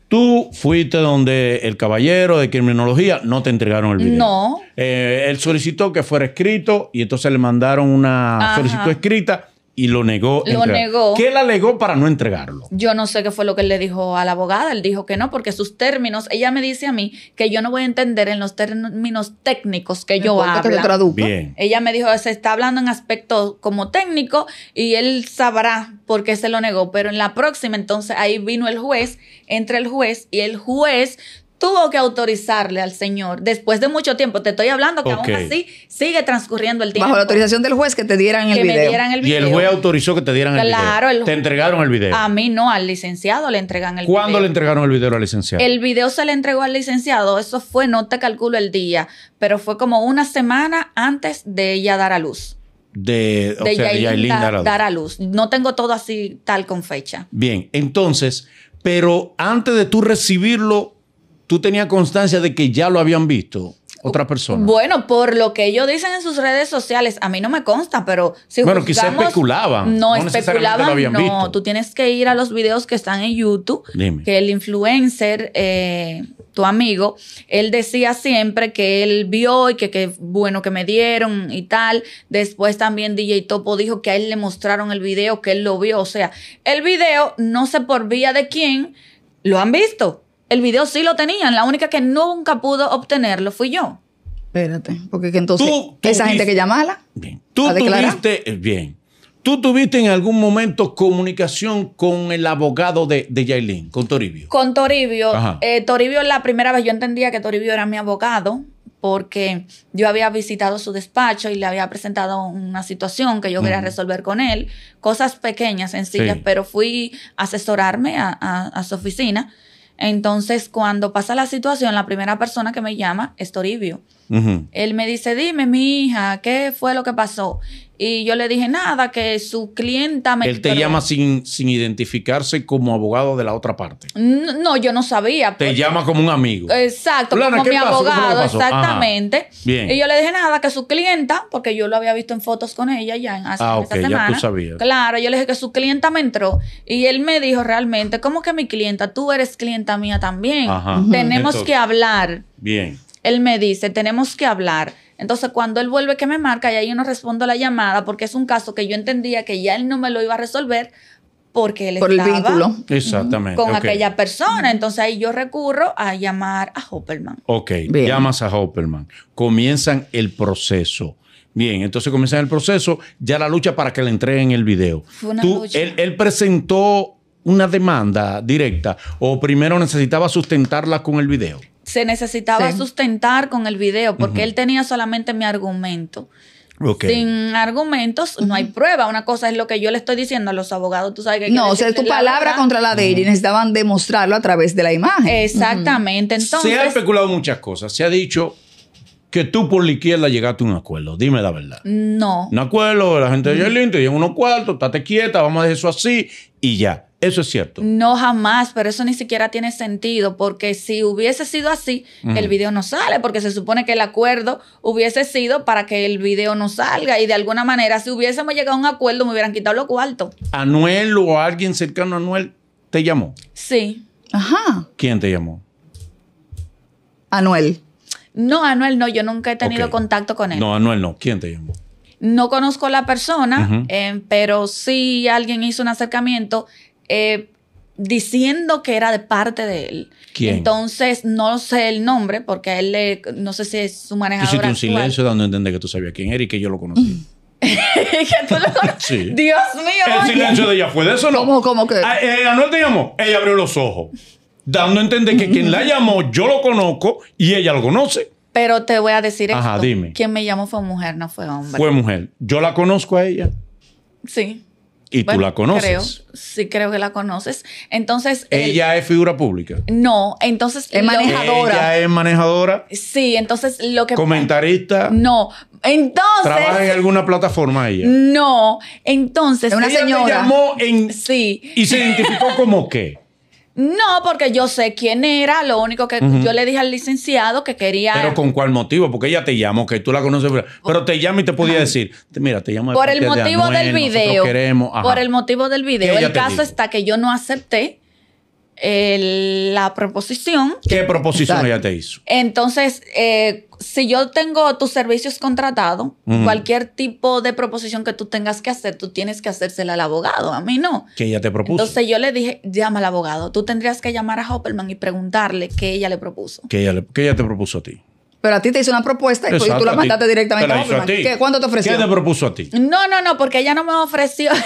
Tú fuiste donde el caballero de criminología no te entregaron el video. No. Eh, él solicitó que fuera escrito y entonces le mandaron una solicitud escrita y lo negó. Lo negó. ¿Qué le alegó para no entregarlo? Yo no sé qué fue lo que él le dijo a la abogada. Él dijo que no, porque sus términos, ella me dice a mí que yo no voy a entender en los términos técnicos que yo hablo. te Bien. Ella me dijo, se está hablando en aspecto como técnico y él sabrá por qué se lo negó. Pero en la próxima, entonces ahí vino el juez, entre el juez y el juez tuvo que autorizarle al señor después de mucho tiempo. Te estoy hablando que aún así sigue transcurriendo el tiempo. Bajo la autorización del juez que te dieran el, video. Me dieran el video. Y el juez autorizó que te dieran el video. Te entregaron el video. A mí no, al licenciado le entregan el video. ¿Cuándo le entregaron el video al licenciado? El video se le entregó al licenciado. Eso fue, no te calculo el día, pero fue como una semana antes de ella dar a luz. De, o sea, de dar, a dar a luz. No tengo todo así tal con fecha. Bien, entonces, pero antes de tú recibirlo, ¿Tú tenías constancia de que ya lo habían visto? otra persona. Bueno, por lo que ellos dicen en sus redes sociales, a mí no me consta, pero si Bueno, quizás especulaban. No, especulaban, no. Tú tienes que ir a los videos que están en YouTube, Dime. que el influencer, eh, tu amigo, él decía siempre que él vio y que qué bueno que me dieron y tal. Después también DJ Topo dijo que a él le mostraron el video, que él lo vio. O sea, el video, no sé por vía de quién, lo han visto. El video sí lo tenían, la única que nunca pudo obtenerlo fui yo. Espérate, porque entonces esa gente que llamala. Bien. Tú a tuviste, eh, bien. Tú tuviste en algún momento comunicación con el abogado de, de con Toribio. Con Toribio. Eh, Toribio la primera vez yo entendía que Toribio era mi abogado porque yo había visitado su despacho y le había presentado una situación que yo quería resolver con él, cosas pequeñas, sencillas, pero fui a asesorarme a su oficina entonces, cuando pasa la situación, la primera persona que me llama es Toribio. Él me dice, dime, mi hija, ¿qué fue lo que pasó? Y yo le dije, nada, que su clienta me... Él te llama sin, identificarse como abogado de la otra parte. No, yo no sabía. Te pues. llama como un amigo. Exacto, como mi abogado, exactamente. Bien. Y yo le dije, nada, que su clienta, porque yo lo había visto en fotos con ella ya en hace ah, Ya tú Claro, yo le dije que su clienta me entró y él me dijo realmente, ¿cómo que mi clienta? Tú eres clienta mía también. Tenemos que hablar. Bien él me dice, tenemos que hablar. Entonces, cuando él vuelve que me marca, ahí yo no respondo la llamada porque es un caso que yo entendía que ya él no me lo iba a resolver porque él estaba el Exactamente. con aquella persona. Entonces, ahí yo recurro a llamar a Hopperman. Ok, llamas a Hopperman. Comienzan el proceso. Bien, entonces comienzan el proceso, ya la lucha para que le entreguen el video. Fue una lucha. él presentó una demanda directa o primero necesitaba sustentarla con el video se necesitaba sustentar con el video porque él tenía solamente mi argumento. Sin argumentos, no hay prueba. Una cosa es lo que yo le estoy diciendo a los abogados, No, o sea, tu palabra contra la de él y necesitaban demostrarlo a través de la imagen. Exactamente, entonces... Se ha especulado muchas cosas. Se ha dicho que tú por la izquierda llegaste a un acuerdo. Dime la verdad. No. Un acuerdo, la gente de y te unos cuartos, estate quieta, vamos a dejar eso así y ya. Eso es cierto. No jamás, pero eso ni siquiera tiene sentido, porque si hubiese sido así, el video no sale, porque se supone que el acuerdo hubiese sido para que el video no salga y de alguna manera, si hubiésemos llegado a un acuerdo, me hubieran quitado lo cuarto. ¿Anuel o alguien cercano a Anuel te llamó? Sí. Ajá. ¿Quién te llamó? Anuel. No, Anuel no, yo nunca he tenido contacto con él. No, Anuel no. ¿Quién te llamó? No conozco a la persona, eh, pero sí alguien hizo un acercamiento eh, diciendo que era de parte de él. ¿Quién? Entonces, no sé el nombre, porque a él le, no sé si es su manejador. Hiciste un silencio dando a entender que tú sabías quién era y que yo lo conocí. que tú lo Sí. Dios mío. El silencio de ella fue de eso, ¿no? ¿Cómo, cómo que? Ah, eh, ella no te llamó, ella abrió los ojos, dando a entender que quien la llamó, yo lo conozco y ella lo conoce. Pero te voy a decir Ajá, esto. dime. Quien me llamó fue mujer, no fue hombre. Fue mujer. Yo la conozco a ella. Sí. Y tú la conoces. sí, creo que la conoces. Entonces. ¿Ella es figura pública? No, entonces. Es manejadora. ¿Ella es manejadora? Sí, entonces lo que. ¿Comentarista? No. Entonces. ¿Trabaja en alguna plataforma ella? No. Entonces. Una señora. en. Sí. ¿Y se identificó como qué? No, porque yo sé quién era, lo único que yo le dije al licenciado que quería... Pero con cuál motivo, porque ella te llamó, que tú la conoces, pero te llama y te podía decir, mira, te llamo... por, el motivo del video, por el motivo del video. El caso está que yo no acepté la proposición. ¿Qué proposición ella te hizo? Entonces, eh, si yo tengo tus servicios contratados, cualquier tipo de proposición que tú tengas que hacer, tú tienes que hacérsela al abogado. A mí no. Que ella te propuso. Entonces yo le dije, llama al abogado. Tú tendrías que llamar a Hopperman y preguntarle qué ella le propuso. ¿Qué ella, te propuso a ti. Pero a ti te hizo una propuesta y tú la mandaste directamente a Hopperman. ¿Cuánto te ofreció? ¿Qué te propuso a ti? No, no, no, porque ella no me ofreció.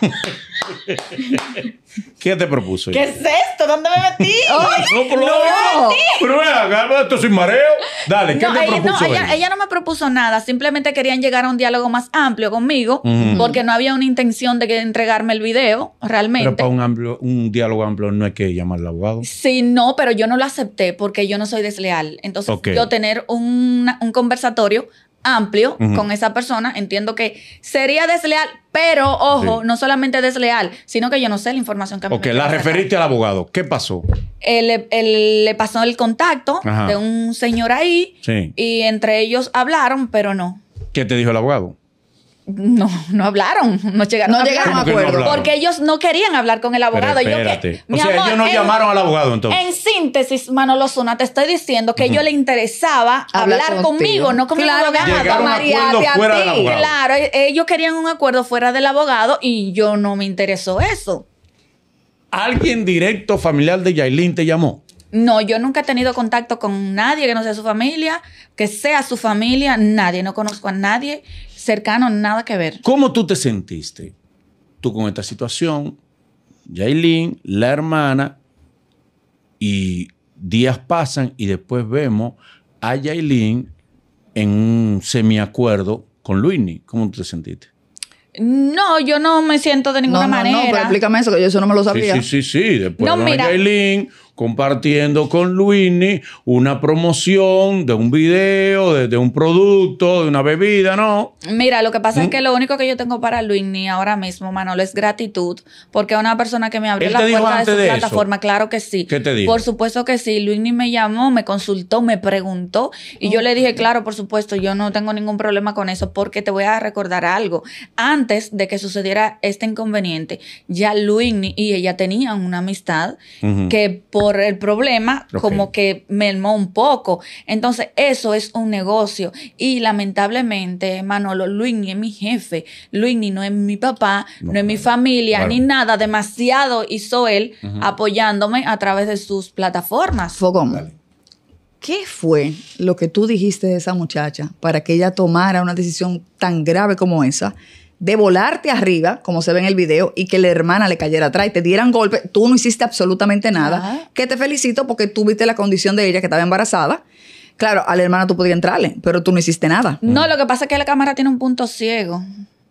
¿Qué te propuso? ¿Qué es esto? ¿Dónde me metí? no, no, Prueba, esto sin mareo. Dale, ¿qué te propuso? No, ella, ella, no me propuso nada. Simplemente querían llegar a un diálogo más amplio conmigo porque no había una intención de que entregarme el video realmente. Pero para un, amplio, un diálogo amplio no hay que llamar al abogado. Sí, no, pero yo no lo acepté porque yo no soy desleal. Entonces, yo tener un, un conversatorio amplio con esa persona, entiendo que sería desleal, pero ojo, no solamente desleal, sino que yo no sé la información que ha Ok, la referiste al abogado. ¿Qué pasó? le pasó el contacto de un señor ahí y entre ellos hablaron, pero no. ¿Qué te dijo el abogado? no, no hablaron, no llegaron, no a, llegaron a acuerdo. porque ellos no querían hablar con el abogado. Yo o sea, ellos no llamaron al abogado entonces. En síntesis, Manolo Zuna, te estoy diciendo que yo le interesaba hablar, conmigo, no con el abogado. María, Claro, e-, ellos querían un acuerdo fuera del abogado y yo no me interesó eso. ¿Alguien directo familiar de Yailin te llamó? No, yo nunca he tenido contacto con nadie que no sea su familia, que sea su familia, nadie, no conozco a nadie cercano, nada que ver. ¿Cómo tú te sentiste? Tú con esta situación, Jailin, la hermana, y días pasan y después vemos a Jailin en un semiacuerdo con Luini. ¿Cómo tú te sentiste? No, yo no me siento de ninguna no, manera. No, pero explícame eso, que yo eso no me lo sabía. Sí, sí, sí. Después no, a Yailin, compartiendo con Luini una promoción de un video, de, un producto, de una bebida, ¿no? Mira, lo que pasa es ¿Mm? que lo único que yo tengo para Luini ahora mismo, Manolo, es gratitud, porque es una persona que me abrió la puerta de su de plataforma, claro que sí. ¿Qué te dijo? Por supuesto que sí, Luini me llamó, me consultó, me preguntó, y yo le dije, claro, por supuesto, yo no tengo ningún problema con eso, porque te voy a recordar algo. Antes de que sucediera este inconveniente, ya Luini y ella tenían una amistad que por el problema, como que mermó un poco. Entonces, eso es un negocio. Y lamentablemente, Manolo, Luis es mi jefe, Luis no es mi papá, no, es mi familia, ni nada. Demasiado hizo él apoyándome a través de sus plataformas. Fogón. ¿Qué fue lo que tú dijiste de esa muchacha para que ella tomara una decisión tan grave como esa? de volarte arriba, como se ve en el video, y que la hermana le cayera atrás y te dieran golpe, tú no hiciste absolutamente nada, que te felicito porque tú viste la condición de ella que estaba embarazada. Claro, a la hermana tú podías entrarle, pero tú no hiciste nada. No, lo que pasa es que la cámara tiene un punto ciego.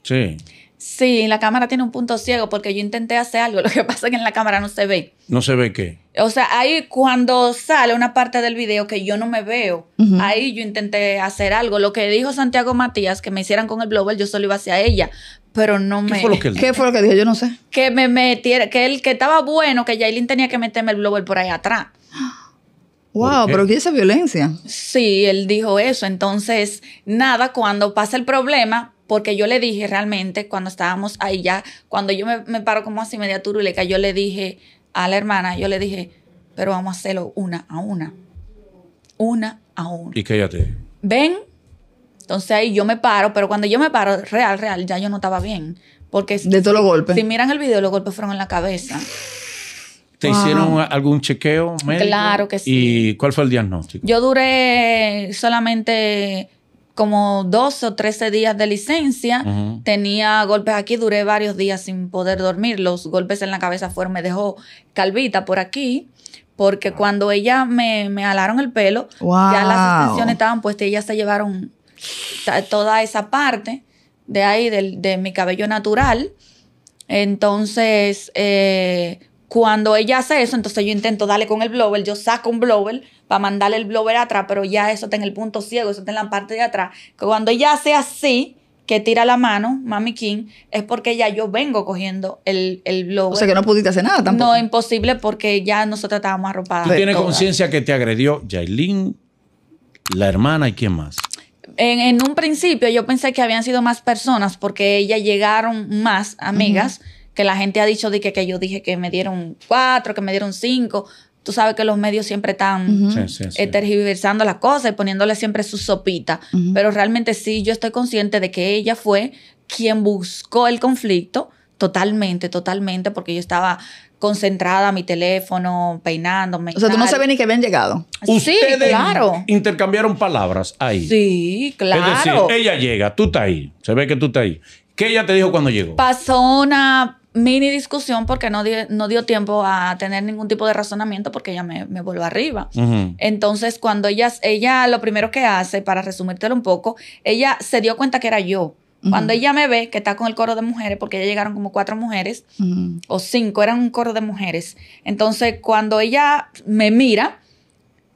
Sí. Sí, la cámara tiene un punto ciego porque yo intenté hacer algo. Lo que pasa es que en la cámara no se ve. ¿No se ve qué? O sea, ahí cuando sale una parte del video que yo no me veo, ahí yo intenté hacer algo. Lo que dijo Santiago Matías, que me hicieran con el blower, yo solo iba hacia ella, pero no ¿Qué me... Fue lo que él ¿Qué fue lo que dijo? Yo no sé. Que me metiera, que él, que estaba bueno, que Jailin tenía que meterme el blower por ahí atrás. Wow, pero ¿qué esa violencia? Sí, él dijo eso. Entonces, nada, cuando pasa el problema, porque yo le dije realmente cuando estábamos ahí ya, cuando yo me, paro como así media turuleca, yo le dije a la hermana, yo le dije, pero vamos a hacerlo una a una. Una a una. Y cállate. Ven. Entonces ahí yo me paro, pero cuando yo me paro, real, real, ya yo no estaba bien. Porque de todos los golpes. Si miran el video, los golpes fueron en la cabeza. ¿Te hicieron algún chequeo médico? Claro que sí. ¿Y cuál fue el diagnóstico? Yo duré solamente como 12 o 13 días de licencia, tenía golpes aquí, duré varios días sin poder dormir, los golpes en la cabeza fueron, me dejó calvita por aquí, porque cuando ella me, me alaron el pelo, ya las extensiones estaban puestas y ellas se llevaron toda esa parte de ahí, de, mi cabello natural. Entonces, eh, cuando ella hace eso, entonces yo intento darle con el blower, yo saco un blower para mandarle el blower atrás, pero ya eso está en el punto ciego, eso está en la parte de atrás. Que cuando ella hace así, que tira la mano, Mami King, es porque ya yo vengo cogiendo el, el blower. O sea que no pudiste hacer nada tampoco. No, imposible porque ya nosotros estábamos arropadas. ¿Tú tienes conciencia que te agredió Jailin, la hermana y quién más? En, un principio yo pensé que habían sido más personas porque ellas llegaron más amigas. Que la gente ha dicho de que, que yo dije que me dieron cuatro, que me dieron cinco tú sabes que los medios siempre están etergiversando eh, tergiversando las cosas y poniéndole siempre su sopita, pero realmente sí, yo estoy consciente de que ella fue quien buscó el conflicto totalmente, totalmente, porque yo estaba concentrada a mi teléfono, peinándome. O sea, tú no sabes ni que habían llegado. sí, claro. Intercambiaron palabras ahí. Sí, claro. Es decir, ella llega, tú estás ahí, se ve que tú estás ahí. ¿Qué ella te dijo cuando llegó? Pasó una mini discusión porque no, no dio tiempo a tener ningún tipo de razonamiento porque ella me, me volvió arriba. Entonces, cuando ella, ella, lo primero que hace, para resumírtelo un poco, ella se dio cuenta que era yo. Cuando ella me ve que está con el coro de mujeres, porque ya llegaron como cuatro mujeres o cinco, eran un coro de mujeres. Entonces, cuando ella me mira,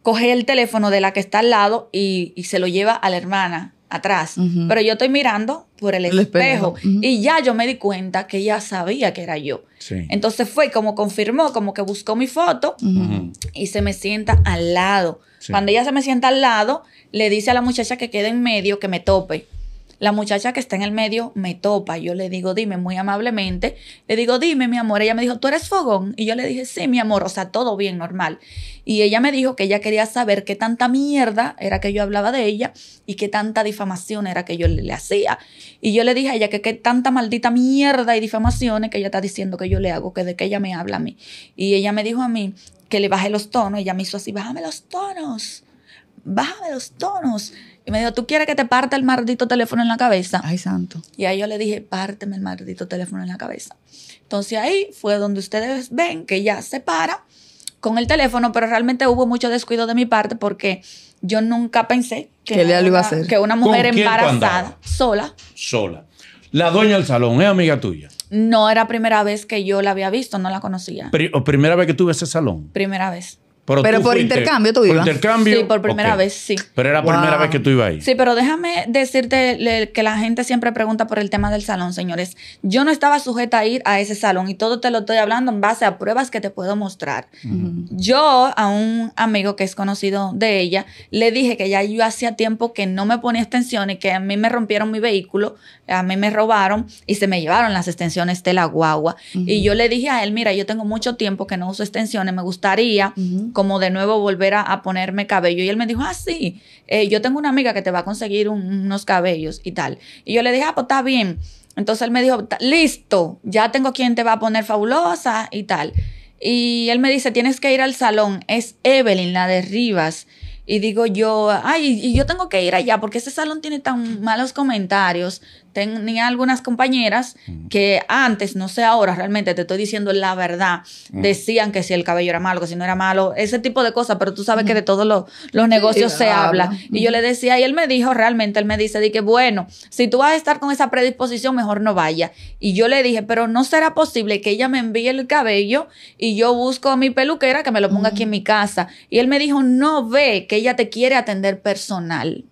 coge el teléfono de la que está al lado y se lo lleva a la hermana atrás, pero yo estoy mirando por el, espejo, y ya yo me di cuenta que ella sabía que era yo. Entonces fue como confirmó, como que buscó mi foto y se me sienta al lado. Cuando ella se me sienta al lado, le dice a la muchacha que quede en medio, que me tope. La muchacha que está en el medio me topa. Yo le digo, dime muy amablemente. Le digo, dime, mi amor. Ella me dijo, ¿tú eres fogón? Y yo le dije, sí, mi amor. O sea, todo bien, normal. Y ella me dijo que ella quería saber qué tanta mierda era que yo hablaba de ella y qué tanta difamación era que yo le, hacía. Y yo le dije a ella que qué tanta maldita mierda y difamaciones que ella está diciendo que yo le hago, que de qué ella me habla a mí. Y ella me dijo a mí que le baje los tonos. Ella me hizo así, bájame los tonos. Bájame los tonos. Y me dijo, ¿tú quieres que te parte el maldito teléfono en la cabeza? Ay, santo. Y ahí yo le dije, párteme el maldito teléfono en la cabeza. Entonces ahí fue donde ustedes ven que ya se para con el teléfono, pero realmente hubo mucho descuido de mi parte porque yo nunca pensé que, una, mujer embarazada, sola. Sola. La dueña del salón, ¿es amiga tuya? No era primera vez que yo la había visto, no la conocía. ¿O primera vez que tuve ese salón? Primera vez. Pero, por intercambio tú ibas. Por intercambio. Sí, por primera vez, sí. Pero era la primera vez que tú ibas ahí. Sí, pero déjame decirte que la gente siempre pregunta por el tema del salón, señores. Yo no estaba sujeta a ir a ese salón y todo te lo estoy hablando en base a pruebas que te puedo mostrar. Yo a un amigo que es conocido de ella, le dije que ya yo hacía tiempo que no me ponía extensiones, que a mí me rompieron mi vehículo, a mí me robaron y se me llevaron las extensiones de la guagua. Y yo le dije a él, mira, yo tengo mucho tiempo que no uso extensiones, me gustaría como de nuevo volver a, ponerme cabello. Y él me dijo, ah, sí, eh, yo tengo una amiga que te va a conseguir unos cabellos y tal. Y yo le dije, ah, pues está bien. Entonces él me dijo, listo, ya tengo quien te va a poner fabulosa y tal. Y él me dice, tienes que ir al salón, es Evelyn, la de Rivas. Y digo yo, ay, y yo tengo que ir allá porque ese salón tiene tan malos comentarios, tenía algunas compañeras que antes, no sé ahora, realmente te estoy diciendo la verdad, decían que si el cabello era malo, que si no era malo, ese tipo de cosas, pero tú sabes que de todos los, negocios se habla. Y yo le decía, y él me dijo realmente, él me dice, di que bueno, si tú vas a estar con esa predisposición, mejor no vaya. Y yo le dije, pero no será posible que ella me envíe el cabello y yo busco a mi peluquera que me lo ponga aquí en mi casa. Y él me dijo, no ve que ella te quiere atender personal.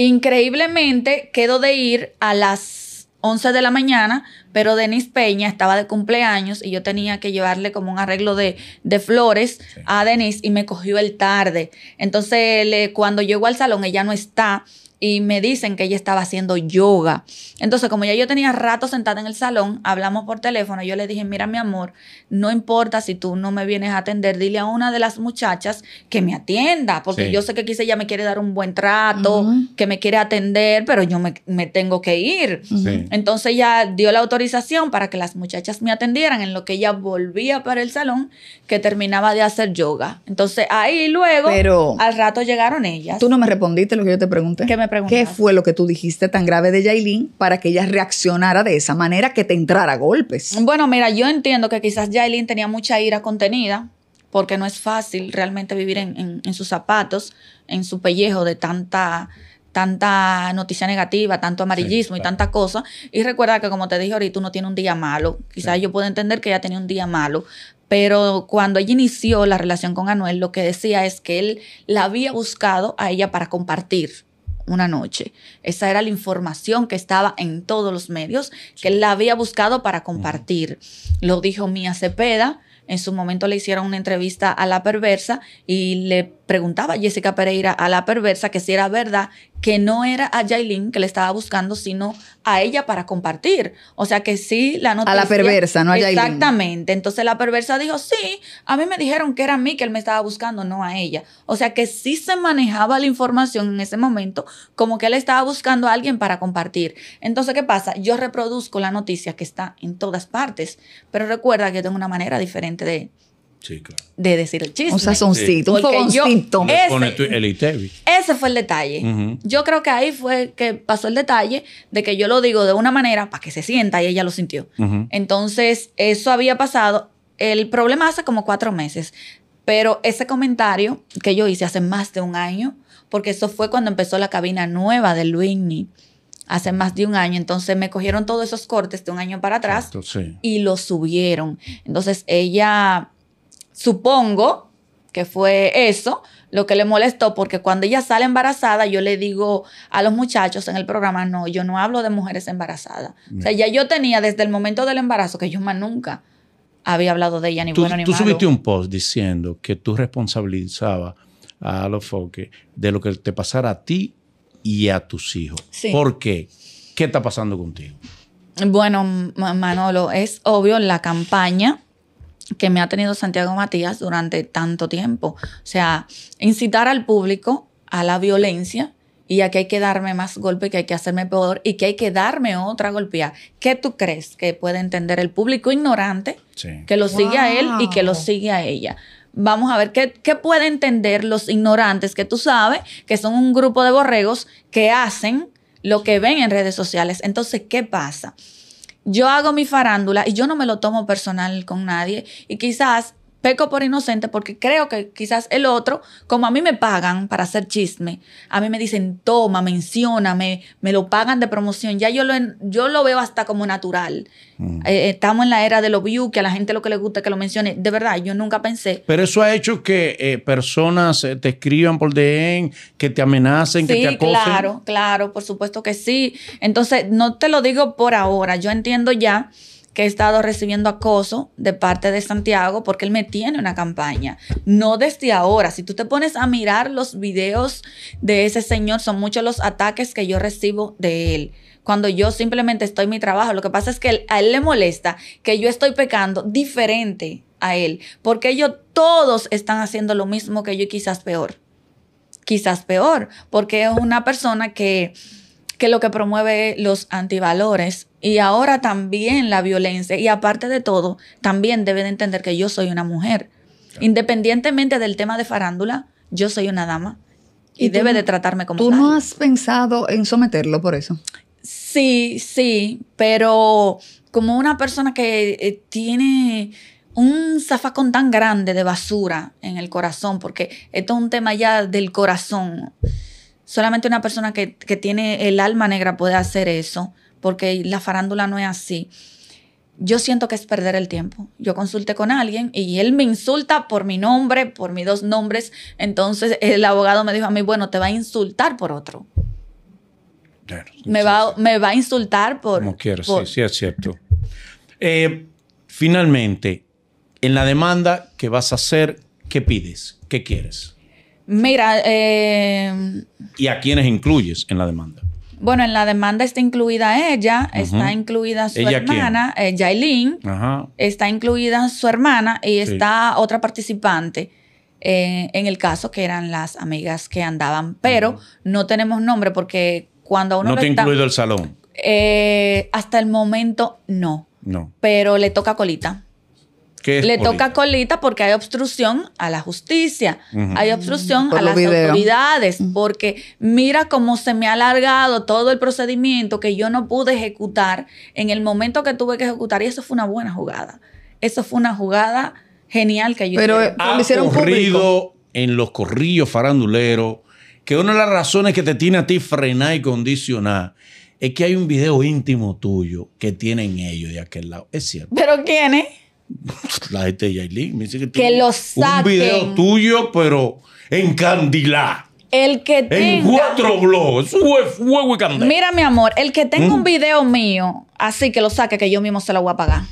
Increíblemente, quedo de ir a las 11 de la mañana, pero Denis Peña estaba de cumpleaños y yo tenía que llevarle como un arreglo de, de flores a Denis y me cogió el tarde. Entonces, cuando llego al salón, ella no está y me dicen que ella estaba haciendo yoga. Entonces, como ya yo tenía rato sentada en el salón, hablamos por teléfono, yo le dije, mira mi amor, no importa si tú no me vienes a atender, dile a una de las muchachas que me atienda, porque yo sé que quizá ella me quiere dar un buen trato, que me quiere atender, pero yo me, tengo que ir. Entonces ella dio la autorización para que las muchachas me atendieran en lo que ella volvía para el salón, que terminaba de hacer yoga. Entonces ahí luego, al rato llegaron ellas. Tú no me respondiste lo que yo te pregunté. ¿Qué fue lo que tú dijiste tan grave de Yailin para que ella reaccionara de esa manera que te entrara a golpes? Bueno, mira, yo entiendo que quizás Yailin tenía mucha ira contenida, porque no es fácil realmente vivir en, sus zapatos, en su pellejo de tanta tanta noticia negativa, tanto amarillismo y tanta cosa. Y recuerda que como te dije ahorita, no tiene un día malo. Quizás yo puedo entender que ella tenía un día malo, pero cuando ella inició la relación con Anuel, lo que decía es que él la había buscado a ella para compartir una noche. Esa era la información que estaba en todos los medios, que él la había buscado para compartir. Lo dijo Mía Cepeda. En su momento le hicieron una entrevista a la perversa y le preguntaba a Jessica Pereira a la perversa que si era verdad que no era a Jailin que le estaba buscando, sino a ella para compartir. O sea que sí, la noticia. A la perversa, no a Exactamente. Entonces la perversa dijo, sí, a mí me dijeron que era a mí que él me estaba buscando, no a ella. O sea que sí se manejaba la información en ese momento como que él estaba buscando a alguien para compartir. Entonces, ¿qué pasa? Yo reproduzco la noticia que está en todas partes, pero recuerda que tengo una manera diferente de Sí, De decir el chisme. Un sazoncito, un fogoncito. ese, ese fue el detalle. Yo creo que ahí fue que pasó el detalle de que yo lo digo de una manera para que se sienta y ella lo sintió. Entonces, eso había pasado. El problema hace como cuatro meses. Pero ese comentario que yo hice hace más de un año, porque eso fue cuando empezó la cabina nueva de Luigny hace más de un año. Entonces me cogieron todos esos cortes de un año para atrás y los subieron. Entonces ella Supongo que fue eso lo que le molestó, porque cuando ella sale embarazada, yo le digo a los muchachos en el programa, no, yo no hablo de mujeres embarazadas. O sea, ya yo tenía desde el momento del embarazo que yo nunca había hablado de ella, ni tú, bueno ni tú Tú subiste un post diciendo que tú responsabilizabas a los foques de lo que te pasara a ti y a tus hijos. ¿Por qué? ¿Qué está pasando contigo? Bueno, Manolo, es obvio la campaña que me ha tenido Santiago Matías durante tanto tiempo. O sea, incitar al público a la violencia y a que hay que darme más golpe, que hay que hacerme peor y que hay que darme otra golpeada. ¿Qué tú crees que puede entender el público ignorante que lo sigue a él y que lo sigue a ella? Vamos a ver ¿qué, qué puede entender los ignorantes que tú sabes que son un grupo de borregos que hacen lo que ven en redes sociales. Entonces, ¿qué pasa? yo hago mi farándula y yo no me lo tomo personal con nadie. Y quizás peco por inocente porque creo que quizás el otro, como a mí me pagan para hacer chisme, a mí me dicen toma, menciona me lo pagan de promoción, ya yo lo, yo lo veo hasta como natural. Mm. Eh, estamos en la era de lo view, que a la gente lo que le gusta que lo mencione, de verdad, yo nunca pensé. Pero eso ha hecho que eh, personas eh, te escriban por DM, que te amenacen, que te acosen. Claro, claro, por supuesto que sí. Entonces, no te lo digo por ahora, yo entiendo ya que he estado recibiendo acoso de parte de Santiago porque él me tiene una campaña. No desde ahora. Si tú te pones a mirar los videos de ese señor, son muchos los ataques que yo recibo de él. Cuando yo simplemente estoy en mi trabajo, lo que pasa es que a él le molesta que yo estoy pecando diferente a él, porque ellos todos están haciendo lo mismo que yo, quizás peor. Quizás peor, porque es una persona que que lo que promueve los antivalores y ahora también la violencia. Y aparte de todo, también de entender que yo soy una mujer. Independientemente del tema de farándula, yo soy una dama y, debe de tratarme como ¿Tú no has pensado en someterlo por eso? Sí, sí, pero como una persona que eh, tiene un zafacón tan grande de basura en el corazón, porque esto es un tema ya del corazón. Solamente una persona que, tiene el alma negra puede hacer eso, porque la farándula no es así. Yo siento que es perder el tiempo. Yo consulté con alguien y él me insulta por mi nombre, por mis dos nombres. Entonces el abogado me dijo a mí, bueno, te va a insultar por otro. me, va, me va a insultar por... Como quieras, sí, sí, es cierto. Eh, finalmente, en la demanda que vas a hacer, ¿qué pides? ¿Qué quieres? Mira, eh, ¿Y a quiénes incluyes en la demanda? Bueno, en la demanda está incluida ella, está incluida su hermana, eh, está incluida su hermana y está otra participante eh, en el caso que eran las amigas que andaban, pero no tenemos nombre porque cuando uno... No te ha incluido el salón. Eh, hasta el momento no. No. Pero le toca colita le toca colita porque hay obstrucción a la justicia, hay obstrucción a las autoridades, porque mira cómo se me ha alargado todo el procedimiento que yo no pude ejecutar en el momento que tuve que ejecutar y eso fue una buena jugada. Eso fue una jugada genial que yo Pero ha hicieron ocurrido en los corrillos faranduleros que una de las razones que te tiene a ti frenar y condicionar es que hay un video íntimo tuyo que tienen ellos de aquel lado. Es cierto. ¿Pero quién es? Pues, la gente de me dice que, que lo un video tuyo, pero en Candilá. El que tenga. En cuatro blogs. Fuego y Mira, mi amor, el que tenga un mm. video mío, así que lo saque, que yo mismo se lo voy a pagar.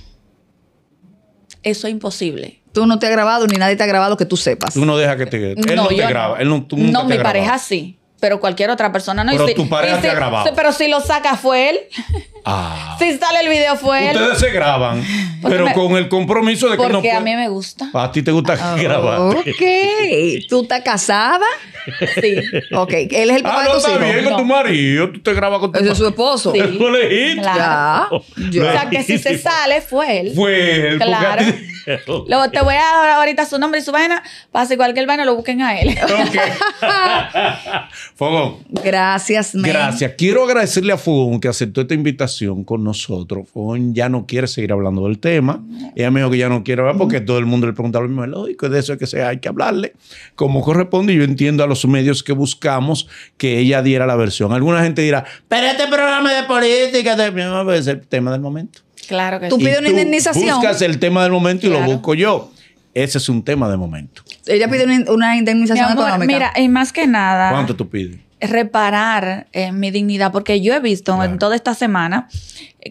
Eso es imposible. Tú no te has grabado ni nadie te ha grabado que tú sepas. Tú no dejas que te. Él no, te graba. mi pareja sí pero cualquier otra persona no. Pero tu pareja te ha grabado. Pero si lo saca fue él. Ah. si sale el video fue él. Ustedes se graban, pero con el compromiso de que no Porque a mí me gusta. A ti te gusta ah, grabar. Ok. ¿Tú estás casada? Sí. Ok. Él es el papá ah, de tus no, está bien con tu marido. Tú te grabas con tu Ese es su esposo. Sí. Es Claro. O sea, que si se sale fue él. Fue él. Claro. Luego te voy a dar ahorita su nombre y su vaina. pasa igual que el vaina, lo busquen a él. Ok. Fogón. Gracias, Gracias. Quiero agradecerle a Fogón que aceptó esta invitación con nosotros. Fogón ya no quiere seguir hablando del tema. Ella me dijo que ya no quiere hablar porque todo el mundo le pregunta lo mismo. Lógico, de eso que se hay que hablarle. Como corresponde, yo entiendo a los medios que buscamos que ella diera la versión. Alguna gente dirá, pero este programa de política pues, es el tema del momento. Claro que Tú pides una indemnización. Buscas el tema del momento y lo busco yo. Ese es un tema del momento. Ella pide una, indemnización económica. Mira, y más que nada. ¿Cuánto tú pides? reparar eh, mi dignidad, porque yo he visto en toda esta semana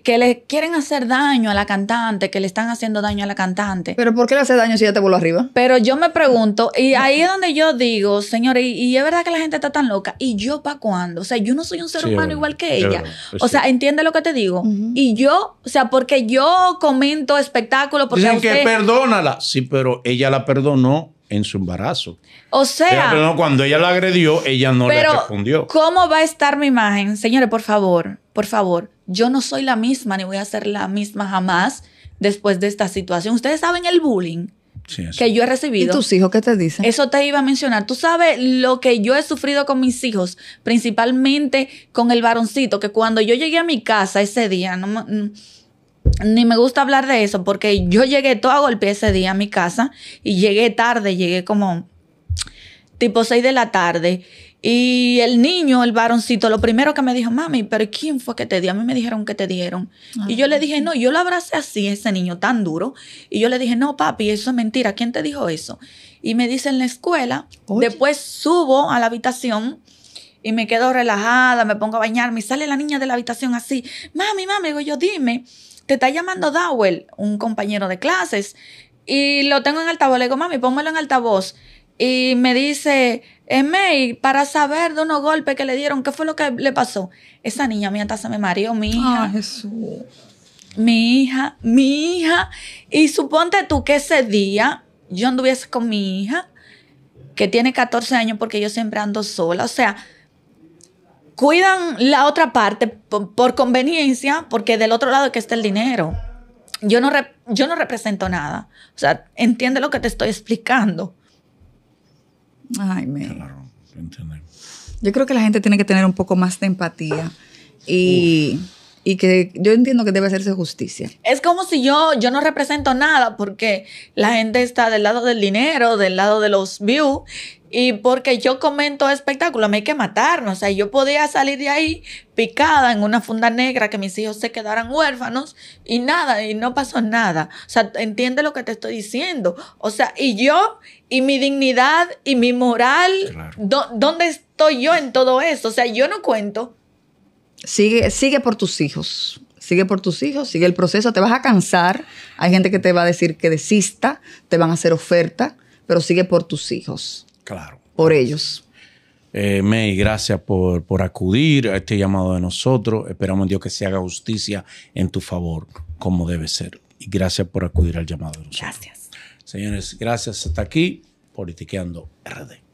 que le quieren hacer daño a la cantante, que le están haciendo daño a la cantante. Pero ¿por qué le hace daño si ya te vuelve arriba? Pero yo me pregunto, y ahí es donde yo digo, señores, y, es verdad que la gente está tan loca, ¿y yo para cuándo? O sea, yo no soy un ser humano igual que ella. Pues o sea, entiende lo que te digo. Y yo, o sea, porque yo comento espectáculo, porque Dicen que perdónala. Sí, pero ella la perdonó en su embarazo. O sea. Pero cuando ella la agredió, ella no le respondió. ¿Cómo va a estar mi imagen? Señores, por favor, por favor. Yo no soy la misma ni voy a ser la misma jamás después de esta situación. Ustedes saben el bullying. que yo he recibido. ¿Y tus hijos qué te dicen? Eso te iba a mencionar. Tú sabes lo que yo he sufrido con mis hijos, principalmente con el varoncito, que cuando yo llegué a mi casa ese día, no, ni me gusta hablar de eso porque yo llegué todo a golpe ese día a mi casa y llegué tarde, llegué como tipo 6 de la tarde. Y el niño, el varoncito, lo primero que me dijo, mami, pero ¿quién fue que te dio? A mí me dijeron que te dieron. Y yo le dije, no, yo lo abracé así, ese niño tan duro. Y yo le dije, no, papi, eso es mentira. ¿Quién te dijo eso? Y me dice en la escuela. Después subo a la habitación y me quedo relajada, me pongo a bañarme y sale la niña de la habitación así, mami, mami, digo yo, dime te está llamando Dowell, un compañero de clases, y lo tengo en altavoz. Le digo, mami, pónmelo en altavoz. Y me dice, eh, May, para saber de unos golpes que le dieron, ¿qué fue lo que le pasó? Esa niña mía hasta se me mareó, mi hija. Jesús. Mi hija, mi hija. Y suponte tú que ese día yo anduviese con mi hija, que tiene 14 años porque yo siempre ando sola. O sea, cuidan la otra parte por, conveniencia, porque del otro lado es que está el dinero. Yo no, yo no represento nada. O sea, entiende lo que te estoy explicando. Ay, me. yo creo que la gente tiene que tener un poco más de empatía. Y y que yo entiendo que debe hacerse justicia. Es como si yo, yo no represento nada porque la gente está del lado del dinero, del lado de los views y porque yo comento espectáculo, me hay que matarnos. O sea, yo podía salir de ahí picada en una funda negra que mis hijos se quedaran huérfanos y nada, y no pasó nada. O sea, entiende lo que te estoy diciendo. O sea, y yo, y mi dignidad, y mi moral, ¿dónde estoy yo en todo eso? O sea, yo no cuento sigue, sigue por tus hijos. Sigue por tus hijos, sigue el proceso. Te vas a cansar. Hay gente que te va a decir que desista, te van a hacer oferta, pero sigue por tus hijos. Claro. Por ellos. Eh, May, gracias por, por acudir a este llamado de nosotros. Esperamos Dios que se haga justicia en tu favor, como debe ser. Y gracias por acudir al llamado de nosotros. Gracias. Señores, gracias. Hasta aquí, Politiqueando RD.